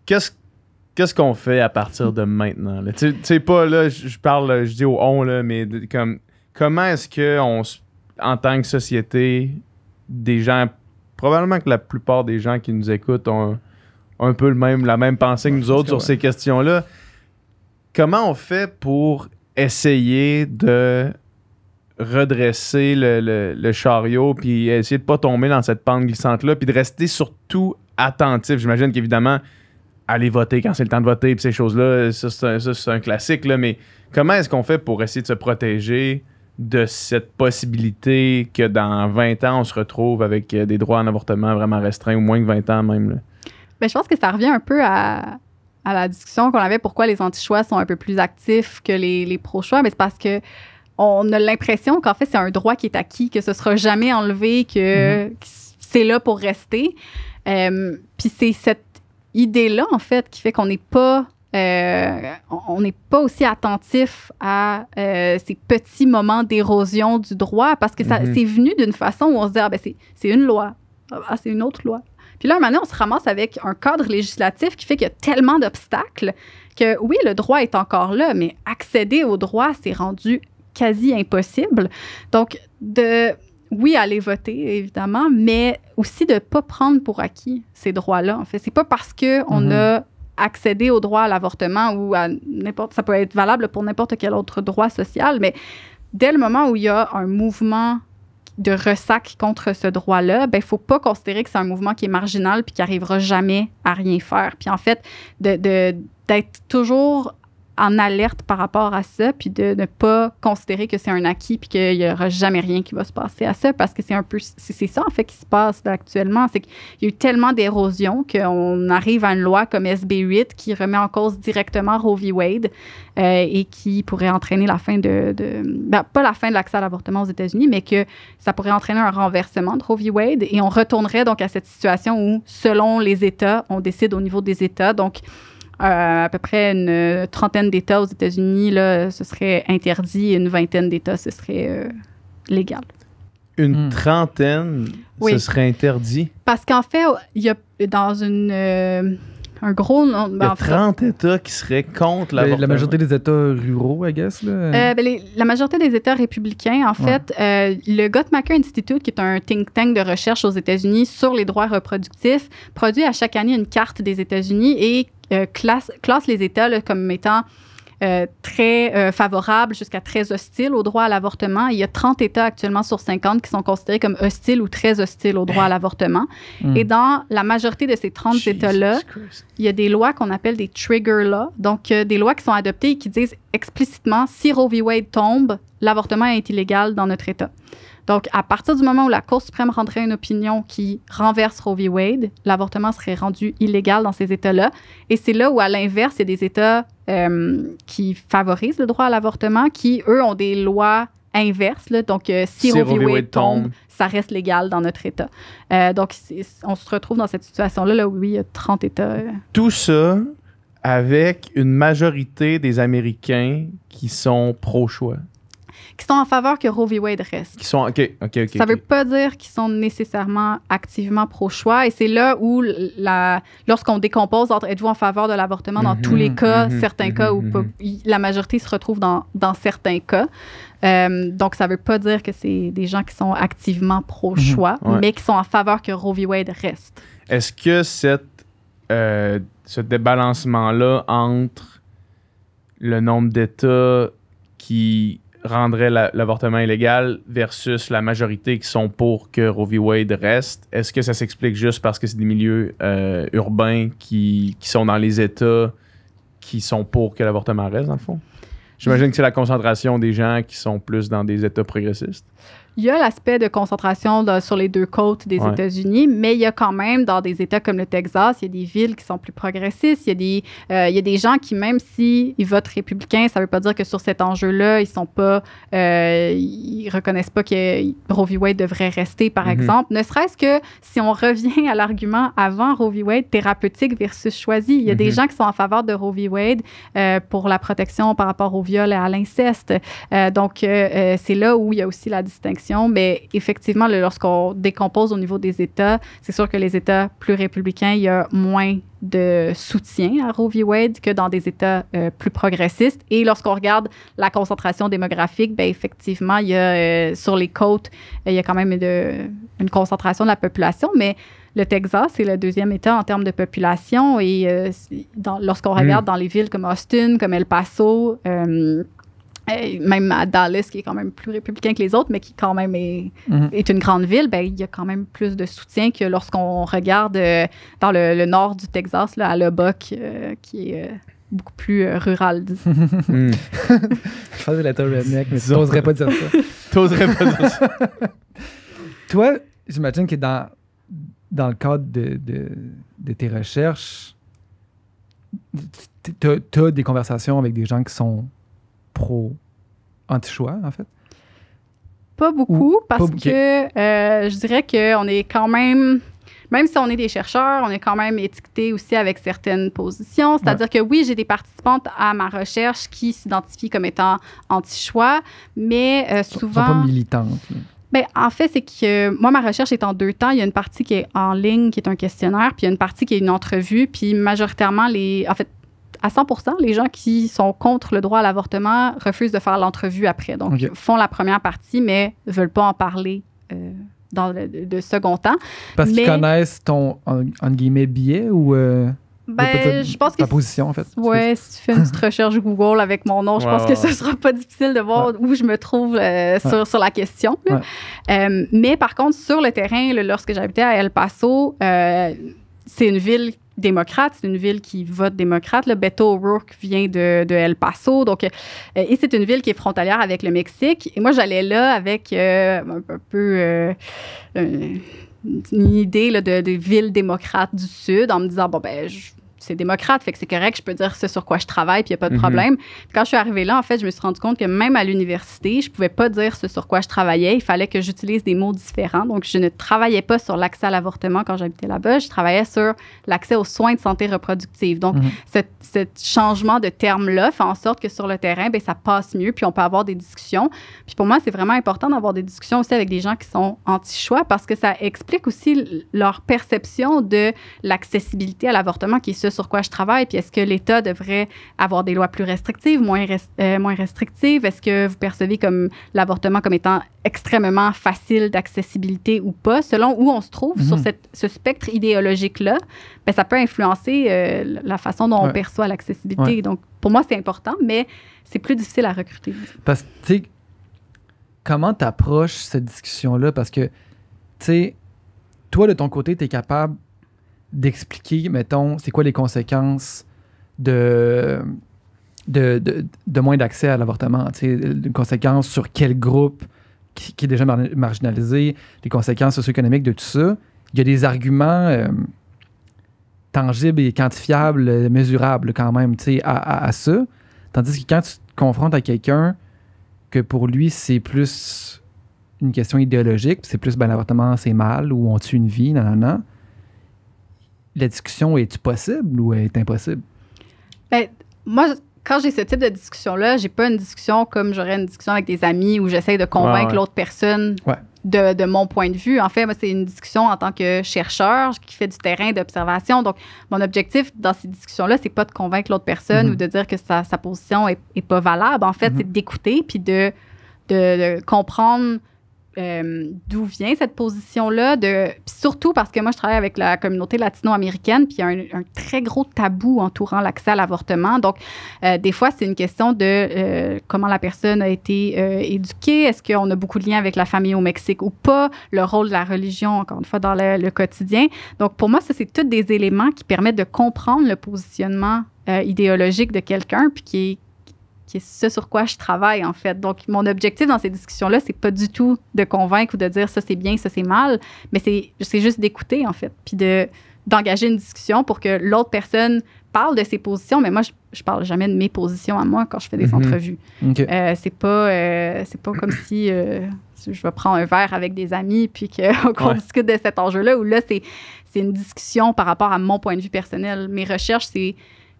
qu'est-ce qu'est-ce qu'on fait à partir de maintenant? Tu sais, pas là, je parle, je dis au on, là, mais comme, comment est-ce que on, en tant que société, des gens, probablement que la plupart des gens qui nous écoutent ont un peu le même, la même pensée que nous autres sur ces questions-là. Comment on fait pour essayer de redresser le, chariot, puis essayer de pas tomber dans cette pente glissante-là, puis de rester surtout attentif? J'imagine qu'évidemment, aller voter quand c'est le temps de voter, puis ces choses-là, ça c'est un, classique, là, mais comment est-ce qu'on fait pour essayer de se protéger de cette possibilité que dans 20 ans, on se retrouve avec euh, des droits en avortement vraiment restreints, ou moins que 20 ans même? Là? Ben, je pense que ça revient un peu à, à la discussion qu'on avait, pourquoi les anti-choix sont un peu plus actifs que les, les pro-choix, mais c'est parce que on a l'impression qu'en fait, c'est un droit qui est acquis, que ce sera jamais enlevé, que, mm-hmm. c'est là pour rester. Euh, puis c'est cette idée-là, en fait, qui fait qu'on n'est pas euh, on n'est pas aussi attentif à euh, ces petits moments d'érosion du droit parce que ça, mhm. c'est venu d'une façon où on se dit ah, ben c'est une loi, ah, ah, c'est une autre loi. Puis là, un moment donné, on se ramasse avec un cadre législatif qui fait qu'il y a tellement d'obstacles que oui, le droit est encore là, mais accéder au droit, s'est rendu quasi impossible. Donc, de, oui, aller voter, évidemment, mais aussi de ne pas prendre pour acquis ces droits-là. En fait, c'est pas parce qu'on on mhm. a accédé au droit à l'avortement ou à n'importe. Ça peut être valable pour n'importe quel autre droit social, mais dès le moment où il y a un mouvement de ressac contre ce droit-là, il ben, ne faut pas considérer que c'est un mouvement qui est marginal puis qui n'arrivera jamais à rien faire. Puis en fait, d'être de, toujours en alerte par rapport à ça, puis de ne pas considérer que c'est un acquis, puis qu'il n'y aura jamais rien qui va se passer à ça, parce que c'est un peu, c'est ça en fait qui se passe actuellement, c'est qu'il y a eu tellement d'érosion qu'on arrive à une loi comme SB8 qui remet en cause directement Roe v. Wade euh, et qui pourrait entraîner la fin de, de ben, pas la fin de l'accès à l'avortement aux États-Unis, mais que ça pourrait entraîner un renversement de Roe v. Wade et on retournerait donc à cette situation où, selon les États, on décide au niveau des États, donc euh, à peu près une euh, trentaine d'États aux États-Unis, là, ce serait interdit, une vingtaine d'États, ce serait euh, légal. Une hmm. trentaine, ce serait interdit? Parce qu'en fait, il y a dans une, un gros nombre... il y a 30 ben, États qui seraient contre La ben, majorité des États ruraux, I guess. Là. Ben, la majorité des États républicains, en fait, le Guttmacher Institute, qui est un think tank de recherche aux États-Unis sur les droits reproductifs, produit à chaque année une carte des États-Unis et euh, classe, classe, les États comme étant euh, très euh, favorables jusqu'à très hostiles au droit à l'avortement. Il y a 30 États actuellement sur 50 qui sont considérés comme hostiles ou très hostiles au droit à l'avortement. Hmm. Et dans la majorité de ces 30 États-là, il y a des lois qu'on appelle des trigger laws, donc des lois qui sont adoptées et qui disent explicitement si Roe v. Wade tombe, l'avortement est illégal dans notre État. Donc, à partir du moment où la Cour suprême rendrait une opinion qui renverse Roe v. Wade, l'avortement serait rendu illégal dans ces États-là. Et c'est là où, à l'inverse, il y a des États euh, qui favorisent le droit à l'avortement, qui, eux, ont des lois inverses. Donc, euh, si, Roe v. Wade, tombe, ça reste légal dans notre État. Euh, donc, on se retrouve dans cette situation-là, là où oui, il y a 30 États. Tout ça avec une majorité des Américains qui sont pro-choix qui sont en faveur que Roe v. Wade reste. Qui sont, OK, OK, OK. Ça ne veut pas dire qu'ils sont nécessairement activement pro-choix. Et c'est là où, la, lorsqu'on décompose entre êtes-vous en faveur de l'avortement dans tous les mhm, cas, mhm, certains mhm, cas où la majorité se retrouve dans, dans certains cas. Euh, donc, ça ne veut pas dire que c'est des gens qui sont activement pro-choix, mais qui sont en faveur que Roe v. Wade reste. Est-ce que cette, euh, ce débalancement-là entre le nombre d'États qui rendrait l'avortement illégal versus la majorité qui sont pour que Roe v. Wade reste. Est-ce que ça s'explique juste parce que c'est des milieux euh, urbains qui, qui, sont dans les États qui sont pour que l'avortement reste, dans le fond? J'imagine que c'est la concentration des gens qui sont plus dans des États progressistes il y a l'aspect de concentration sur les deux côtes des États-Unis, mais il y a quand même dans des États comme le Texas, il y a des villes qui sont plus progressistes, il y a des, euh, il des gens qui, même s'ils votent républicains, ça ne veut pas dire que sur cet enjeu-là, ils sont pas, euh, ils reconnaissent pas que Roe v. Wade devrait rester, par mm-hmm. exemple. Ne serait-ce que si on revient à l'argument avant Roe v. Wade, thérapeutique versus choisi, il y a des mm-hmm. gens qui sont en faveur de Roe v. Wade euh, pour la protection par rapport au viol et à l'inceste. donc, c'est là où il y a aussi la distinction mais effectivement, lorsqu'on décompose au niveau des États, c'est sûr que les États plus républicains, il y a moins de soutien à Roe v. Wade que dans des États euh, plus progressistes. Et lorsqu'on regarde la concentration démographique, ben, effectivement, il y a euh, sur les côtes, euh, il y a quand même de, une concentration de la population, mais le Texas c'est le deuxième État en termes de population. Et lorsqu'on hmm. regarde dans les villes comme Austin, comme El Paso, même à Dallas, qui est quand même plus républicain que les autres, mais qui quand même est, mhm. est une grande ville, ben, il y a quand même plus de soutien que lorsqu'on regarde euh, dans le, nord du Texas, là, à Lubbock, euh, qui est euh, beaucoup plus rural. [laughs] Hmm. Je pense que la redneck, mais n'oserais pas dire ça. n'oserais [laughs] pas dire ça. [laughs] Toi, j'imagine que dans, dans le cadre de, de, tes recherches, tu as des conversations avec des gens qui sont pro anti-choix, en fait? Pas beaucoup, parce que euh, je dirais qu'on est quand même même si on est des chercheurs, on est quand même étiqueté aussi avec certaines positions. C'est-à-dire que oui, j'ai des participantes à ma recherche qui s'identifient comme étant anti-choix, mais euh, souvent. Sont pas militantes. Ben, en fait, c'est que moi, ma recherche est en deux temps. Il y a une partie qui est en ligne, qui est un questionnaire, puis il y a une partie qui est une entrevue. Puis majoritairement, les, en fait, à 100 les gens qui sont contre le droit à l'avortement refusent de faire l'entrevue après. Donc, font la première partie, mais ne veulent pas en parler euh, dans le, second temps. Parce qu'ils connaissent ton, en, guillemets, biais ou. Euh, ben, je pense Ta position, en fait. Oui, si tu fais une petite recherche Google avec mon nom, je pense que ce sera pas difficile de voir où je me trouve euh, sur, sur, la question. Euh, mais par contre, sur le terrain, lorsque j'habitais à El Paso, c'est une ville démocrate. C'est une ville qui vote démocrate. Le Beto O'Rourke vient de, El Paso. Donc, euh, et c'est une ville qui est frontalière avec le Mexique. Et moi, j'allais là avec euh, un, peu euh, une idée là, de, de ville démocrate du Sud en me disant, bon, ben, je c'est démocrate, fait que c'est correct, je peux dire ce sur quoi je travaille, puis il n'y a pas de mhm. problème. Quand je suis arrivée là, en fait, je me suis rendu compte que même à l'université, je ne pouvais pas dire ce sur quoi je travaillais. Il fallait que j'utilise des mots différents. Donc, je ne travaillais pas sur l'accès à l'avortement quand j'habitais là-bas, je travaillais sur l'accès aux soins de santé reproductive. Donc, mhm. ce, changement de terme-là fait en sorte que sur le terrain, bien, ça passe mieux, puis on peut avoir des discussions. Puis pour moi, c'est vraiment important d'avoir des discussions aussi avec des gens qui sont anti-choix parce que ça explique aussi leur perception de l'accessibilité à l'avortement qui est ce sur quoi je travaille, puis est-ce que l'État devrait avoir des lois plus restrictives, moins, euh, moins restrictives? Est-ce que vous percevez comme l'avortement comme étant extrêmement facile d'accessibilité ou pas, selon où on se trouve sur mhm. cette, ce spectre idéologique-là, ben, ça peut influencer euh, la façon dont on perçoit l'accessibilité. Donc, pour moi, c'est important, mais c'est plus difficile à recruter. Parce que, tu sais, comment tu approches cette discussion-là? Parce que, tu sais, toi, de ton côté, tu es capable d'expliquer, mettons, c'est quoi les conséquences de, de, moins d'accès à l'avortement. Les conséquences sur quel groupe qui, est déjà marginalisé, les conséquences socio-économiques de tout ça. Il y a des arguments euh, tangibles et quantifiables, mesurables quand même, à, à, ça. Tandis que quand tu te confrontes à quelqu'un que pour lui, c'est plus une question idéologique, c'est plus ben, l'avortement, c'est mal, ou on tue une vie, non, non, la discussion est-tu possible ou est impossible? Ben, moi, quand j'ai ce type de discussion-là, j'ai pas une discussion comme j'aurais une discussion avec des amis où j'essaie de convaincre l'autre personne de, mon point de vue. En fait, c'est une discussion en tant que chercheur qui fait du terrain d'observation. Donc, mon objectif dans ces discussions-là, c'est pas de convaincre l'autre personne mhm. ou de dire que sa, position est, pas valable. En fait, mhm. c'est d'écouter puis de comprendre euh, d'où vient cette position-là, de, surtout parce que moi, je travaille avec la communauté latino-américaine, puis il y a un, très gros tabou entourant l'accès à l'avortement. Donc, euh, des fois, c'est une question de euh, comment la personne a été éduquée, est-ce qu'on a beaucoup de liens avec la famille au Mexique ou pas, le rôle de la religion, encore une fois, dans le, le quotidien. Donc, pour moi, ça, c'est tous des éléments qui permettent de comprendre le positionnement idéologique de quelqu'un, puis qui est qui est ce sur quoi je travaille, en fait. Donc, mon objectif dans ces discussions-là, c'est pas du tout de convaincre ou de dire ça c'est bien, ça c'est mal, mais c'est juste d'écouter, en fait, puis de, d'engager une discussion pour que l'autre personne parle de ses positions, mais moi, je, parle jamais de mes positions à moi quand je fais des mm-hmm. entrevues. Euh, c'est pas, euh, pas comme si euh, je vais un verre avec des amis puis [laughs] qu'on discute de cet enjeu-là, où là, c'est une discussion par rapport à mon point de vue personnel. Mes recherches, c'est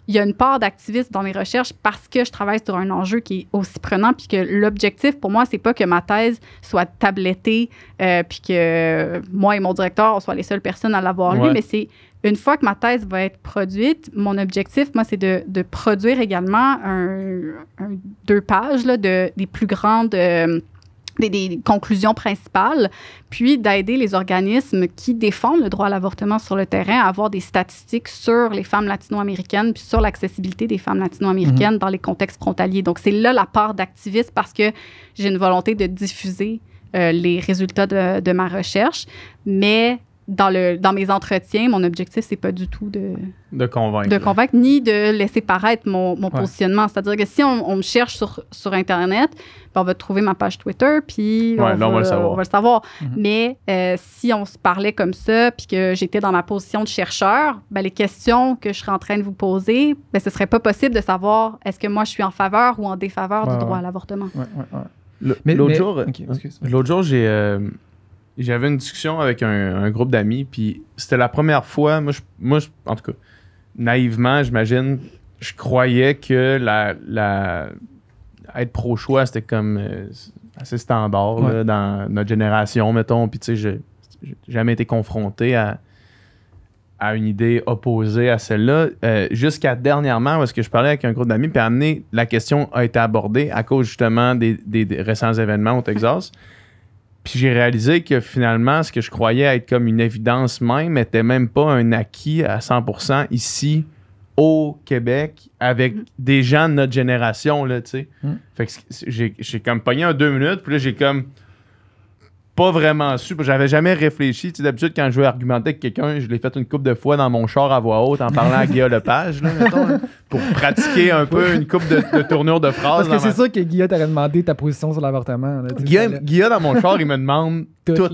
il y a une part d'activistes dans mes recherches parce que je travaille sur un enjeu qui est aussi prenant, puis que l'objectif pour moi, c'est pas que ma thèse soit tablettée, euh, puis que moi et mon directeur, on soit les seules personnes à l'avoir lu, mais c'est une fois que ma thèse va être produite, mon objectif, moi, c'est de, produire également deux pages de, des plus grandes... Euh, des, conclusions principales, puis d'aider les organismes qui défendent le droit à l'avortement sur le terrain à avoir des statistiques sur les femmes latino-américaines, puis sur l'accessibilité des femmes latino-américaines mhm. dans les contextes frontaliers. Donc, c'est là la part d'activiste parce que j'ai une volonté de diffuser euh, les résultats de, de ma recherche, mais dans, le, dans mes entretiens, mon objectif, c'est pas du tout de, de convaincre. De convaincre, ni de laisser paraître mon, positionnement. C'est-à-dire que si on, me cherche sur, sur Internet, ben, on va trouver ma page Twitter, puis on, va, savoir. On va savoir. Mhm. Mais euh, si on se parlait comme ça, puis que j'étais dans ma position de chercheur, ben les questions que je serais en train de vous poser, ben, ce serait pas possible de savoir est-ce que moi je suis en faveur ou en défaveur du droit à l'avortement. L'autre jour, l'autre jour j'ai. Euh, j'avais une discussion avec un, groupe d'amis, puis c'était la première fois, moi, je, en tout cas, naïvement, j'imagine, je croyais que la, être pro-choix, c'était comme euh, assez standard dans notre génération, mettons. Puis tu sais, j'ai, jamais été confronté à, une idée opposée à celle-là. Euh, jusqu'à dernièrement, parce que je parlais avec un groupe d'amis, puis amené, la question a été abordée à cause justement des récents événements au Texas. [laughs] Puis j'ai réalisé que finalement, ce que je croyais être comme une évidence même n'était même pas un acquis à 100% ici au Québec avec mm. des gens de notre génération, là, tu sais. Mm. Fait que j'ai comme pogné en deux minutes, puis là, j'ai comme pas vraiment su. J'avais jamais réfléchi. Tu sais, d'habitude, quand je veux argumenter avec quelqu'un, je l'ai fait une coupe de fois dans mon char à voix haute en parlant à Guillaume Lepage, là, mettons, hein, pour pratiquer un peu une coupe de, de tournure de phrase. Parce que c'est ça que Guillaume t'aurait demandé ta position sur l'avortement. Guillaume, Guilla, dans mon char, il me demande [laughs] tout.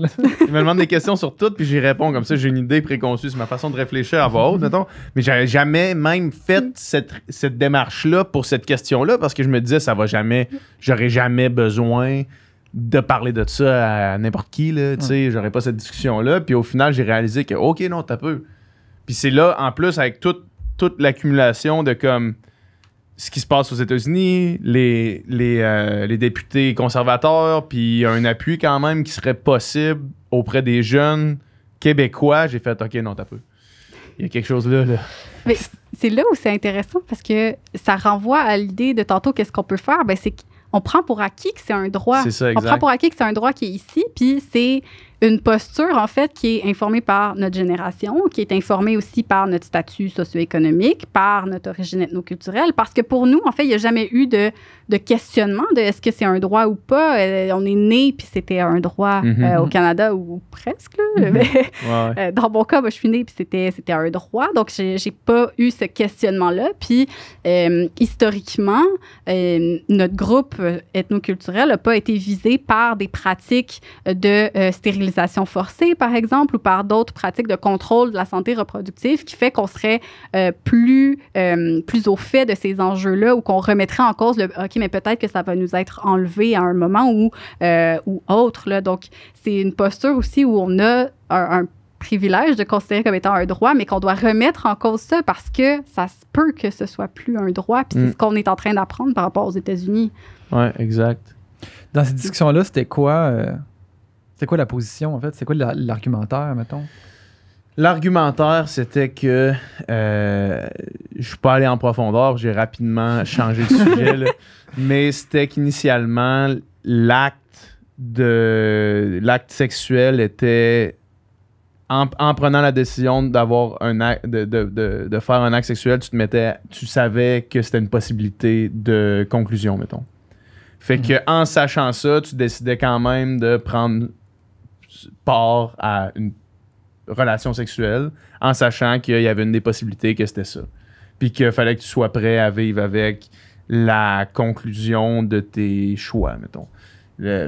Il me demande des questions sur toutes, puis j'y réponds. Comme ça, j'ai une idée préconçue. C'est ma façon de réfléchir à voix haute, mhm. mettons. Mais j'avais jamais même fait cette, cette démarche-là pour cette question-là parce que je me disais, ça va jamais, j'aurais jamais besoin de parler de ça à n'importe qui, là, tu sais, j'aurais pas cette discussion-là. Puis au final, j'ai réalisé que, OK, non, t'as peu. Puis c'est là, en plus, avec toute, l'accumulation de comme ce qui se passe aux États-Unis, les, les, euh, les, députés conservateurs, puis un appui quand même qui serait possible auprès des jeunes québécois, j'ai fait, OK, non, t'as peu. Il y a quelque chose là, là. Mais c'est là où c'est intéressant parce que ça renvoie à l'idée de tantôt qu'est-ce qu'on peut faire. Ben, c'est on prend pour acquis que c'est un droit. Ça, on prend pour acquis que c'est un droit qui est ici, puis c'est une posture, en fait, qui est informée par notre génération, qui est informée aussi par notre statut socio-économique, par notre origine ethnoculturelle, parce que pour nous, en fait, il n'y a jamais eu de, de questionnement de est-ce que c'est un droit ou pas. Euh, on est né, puis c'était un droit mhm. euh, au Canada, ou, presque. Mhm. [laughs] Euh, dans mon cas, moi, je suis née, puis c'était un droit. Donc, j'ai pas eu ce questionnement-là. Puis, historiquement, notre groupe ethnoculturel n'a pas été visé par des pratiques de stérilisation forcée, par exemple, ou par d'autres pratiques de contrôle de la santé reproductive qui fait qu'on serait euh, plus, euh, plus au fait de ces enjeux-là ou qu'on remettrait en cause le OK, mais peut-être que ça va nous être enlevé à un moment ou, euh, ou autre. Là. Donc, c'est une posture aussi où on a un, privilège de considérer comme étant un droit, mais qu'on doit remettre en cause ça parce que ça se peut que ce soit plus un droit. Puis c'est mm. ce qu'on est en train d'apprendre par rapport aux États-Unis. Oui, exact. Dans cette discussion-là, c'était quoi c'est quoi la position, en fait? C'est quoi l'argumentaire, mettons? L'argumentaire, c'était que Je euh, je suis pas allé en profondeur, j'ai rapidement changé de sujet, [laughs] mais c'était qu'initialement, l'acte de l'acte sexuel était en, prenant la décision d'avoir un acte, de, faire un acte sexuel, tu te mettais, tu savais que c'était une possibilité de conclusion, mettons. Fait mm-hmm. que en sachant ça, tu décidais quand même de prendre part à une relation sexuelle en sachant qu'il y avait une des possibilités que c'était ça. Puis qu'il fallait que tu sois prêt à vivre avec la conclusion de tes choix, mettons.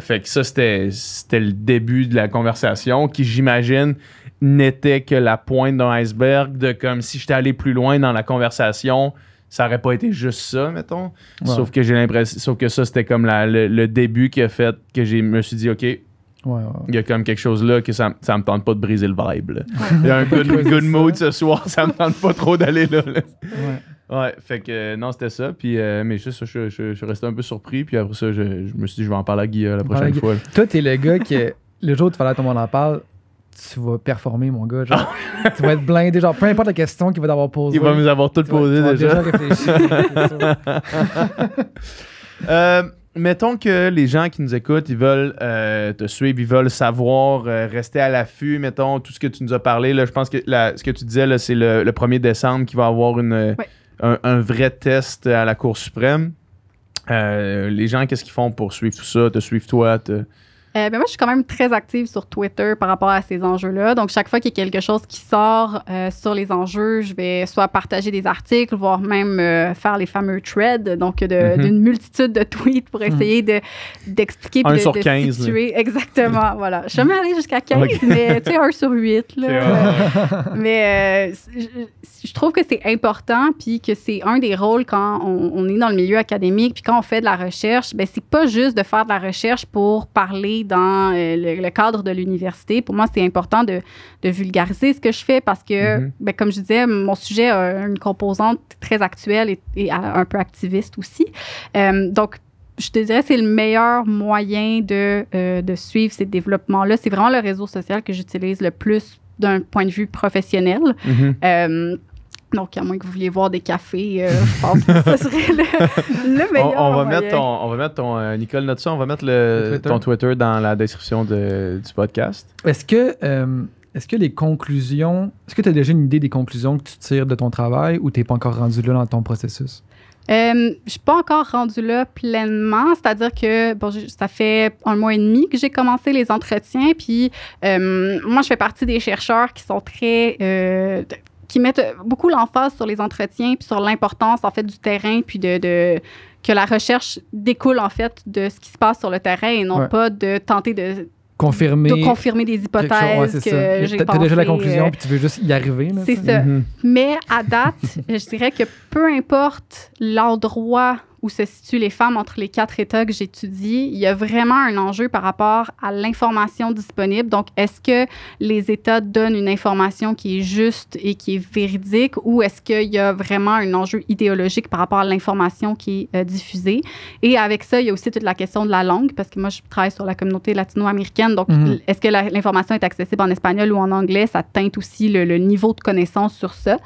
fait que ça, c'était, c'était le début de la conversation qui, j'imagine, n'était que la pointe d'un iceberg de comme si j'étais allé plus loin dans la conversation, ça aurait pas été juste ça, mettons. Sauf que j'ai l'impression, sauf que ça, c'était comme le, le, début qui a fait que je me suis dit, OK, il y a comme quelque chose là que ça, ça me tente pas de briser le vibe. Il y a un good, good mood ce soir, [laughs] ça me tente pas trop d'aller là. Ouais. fait que euh, non, c'était ça. Puis, euh, mais juste, je, je, je, restais un peu surpris. Puis après ça, je, je me suis dit, je vais en parler à Guy la prochaine fois. Toi, t'es le gars que le jour où tu vas à tout le monde en parle, tu vas performer, mon gars. Genre, ah. tu vas être blindé. Genre, peu importe la question qu'il va t'avoir posée. Il va nous avoir tout posé déjà. déjà [laughs] mettons que les gens qui nous écoutent, ils veulent euh, te suivre, ils veulent savoir, euh, rester à l'affût, mettons, tout ce que tu nous as parlé. Là, je pense que ce que tu disais, c'est le, 1er décembre qu'il va y avoir un, vrai test à la Cour suprême. Euh, les gens, qu'est-ce qu'ils font pour suivre tout ça, te suivre toi? Euh, ben moi, je suis quand même très active sur Twitter par rapport à ces enjeux-là. Donc, chaque fois qu'il y a quelque chose qui sort euh, sur les enjeux, je vais soit partager des articles, voire même euh, faire les fameux threads, donc mhm. d'une multitude de tweets pour mhm. essayer de, d'expliquer. Un de, sur 15. Exactement, [laughs] voilà. Je suis jamais allée jusqu'à 15, mais tu sais, un sur 8. Là, mais je, trouve que c'est important, puis que c'est un des rôles quand on, on, est dans le milieu académique, puis quand on fait de la recherche, ben c'est pas juste de faire de la recherche pour parler dans euh, le, cadre de l'université. Pour moi, c'est important de, vulgariser ce que je fais parce que, mhm. ben, comme je disais, mon sujet a une composante très actuelle et, un peu activiste aussi. Euh, donc, je te dirais, c'est le meilleur moyen de, euh, de suivre ces développements-là. C'est vraiment le réseau social que j'utilise le plus d'un point de vue professionnel. Mhm. Donc, à moins que vous vouliez voir des cafés, euh, je pense que ce serait le, meilleur. On, va mettre ton, euh, on, va mettre Nicole on va mettre ton Twitter dans la description du podcast. Est-ce que, euh, est-ce que les conclusions, est-ce que tu as déjà une idée des conclusions que tu tires de ton travail ou tu n'es pas encore rendu là dans ton processus? Euh, je suis pas encore rendu là pleinement, c'est-à-dire que bon, ça fait un mois et demi que j'ai commencé les entretiens, puis moi je fais partie des chercheurs qui sont très qui mettent beaucoup l'emphase sur les entretiens, puis sur l'importance, en fait, du terrain, puis de, de, que la recherche découle, en fait, de ce qui se passe sur le terrain et non pas de tenter de confirmer, confirmer des hypothèses Tu as que déjà la conclusion, euh, puis tu veux juste y arriver. C'est ça. Mm-hmm. Mais à date, [laughs] je dirais que peu importe l'endroit où se situent les femmes entre les quatre états que j'étudie, il y a vraiment un enjeu par rapport à l'information disponible. Donc, est-ce que les états donnent une information qui est juste et qui est véridique ou est-ce qu'il y a vraiment un enjeu idéologique par rapport à l'information qui est euh, diffusée? Et avec ça, il y a aussi toute la question de la langue parce que moi, je travaille sur la communauté latino-américaine. Donc, mhm. est-ce que l'information est accessible en espagnol ou en anglais? Ça teinte aussi le, le niveau de connaissance sur ça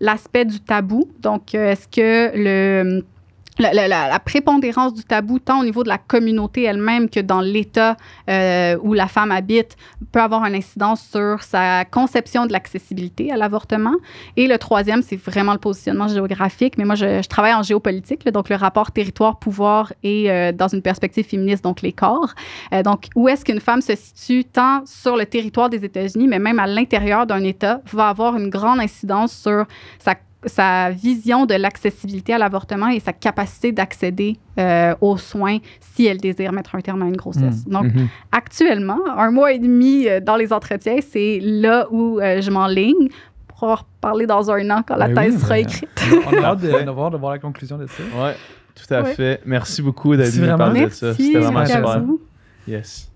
l'aspect du tabou. Donc, euh, est-ce que le la, prépondérance du tabou, tant au niveau de la communauté elle-même que dans l'État euh, où la femme habite, peut avoir une incidence sur sa conception de l'accessibilité à l'avortement. Et le troisième, c'est vraiment le positionnement géographique. Mais moi, je, travaille en géopolitique, donc le rapport territoire-pouvoir et euh, dans une perspective féministe, donc les corps. Euh, donc, où est-ce qu'une femme se situe tant sur le territoire des États-Unis, mais même à l'intérieur d'un État, va avoir une grande incidence sur sa sa vision de l'accessibilité à l'avortement et sa capacité d'accéder euh, aux soins si elle désire mettre un terme à une grossesse. Mm. Donc, mm-hmm. actuellement, un mois et demi euh, dans les entretiens, c'est là où euh, je m'enligne pour parler dans un an quand la ben thèse sera écrite. [laughs] On a hâte de, voir, de la conclusion de ça. Oui, tout à fait. Merci beaucoup d'avoir parlé de ça. C'était vraiment super. Yes.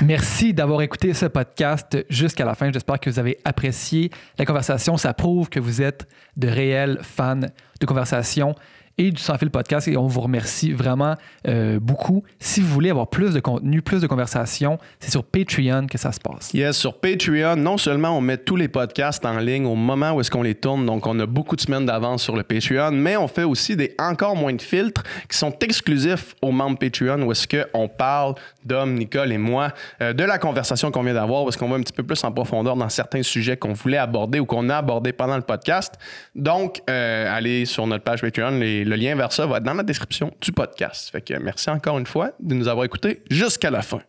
Merci d'avoir écouté ce podcast jusqu'à la fin. J'espère que vous avez apprécié la conversation. Ça prouve que vous êtes de réels fans de conversation et du Sans Fil Podcast. Et on vous remercie vraiment euh, beaucoup. Si vous voulez avoir plus de contenu, plus de conversations, c'est sur Patreon que ça se passe. Yes, sur Patreon, non seulement on met tous les podcasts en ligne au moment où est-ce qu'on les tourne, donc on a beaucoup de semaines d'avance sur le Patreon, mais on fait aussi des encore moins de filtres qui sont exclusifs aux membres Patreon où est-ce qu'on parle, Dom, Nicole et moi, euh, de la conversation qu'on vient d'avoir, où est-ce qu'on va un petit peu plus en profondeur dans certains sujets qu'on voulait aborder ou qu'on a abordé pendant le podcast. Donc, euh, allez sur notre page Patreon, les le lien vers ça va être dans la description du podcast. Fait que merci encore une fois de nous avoir écoutés jusqu'à la fin.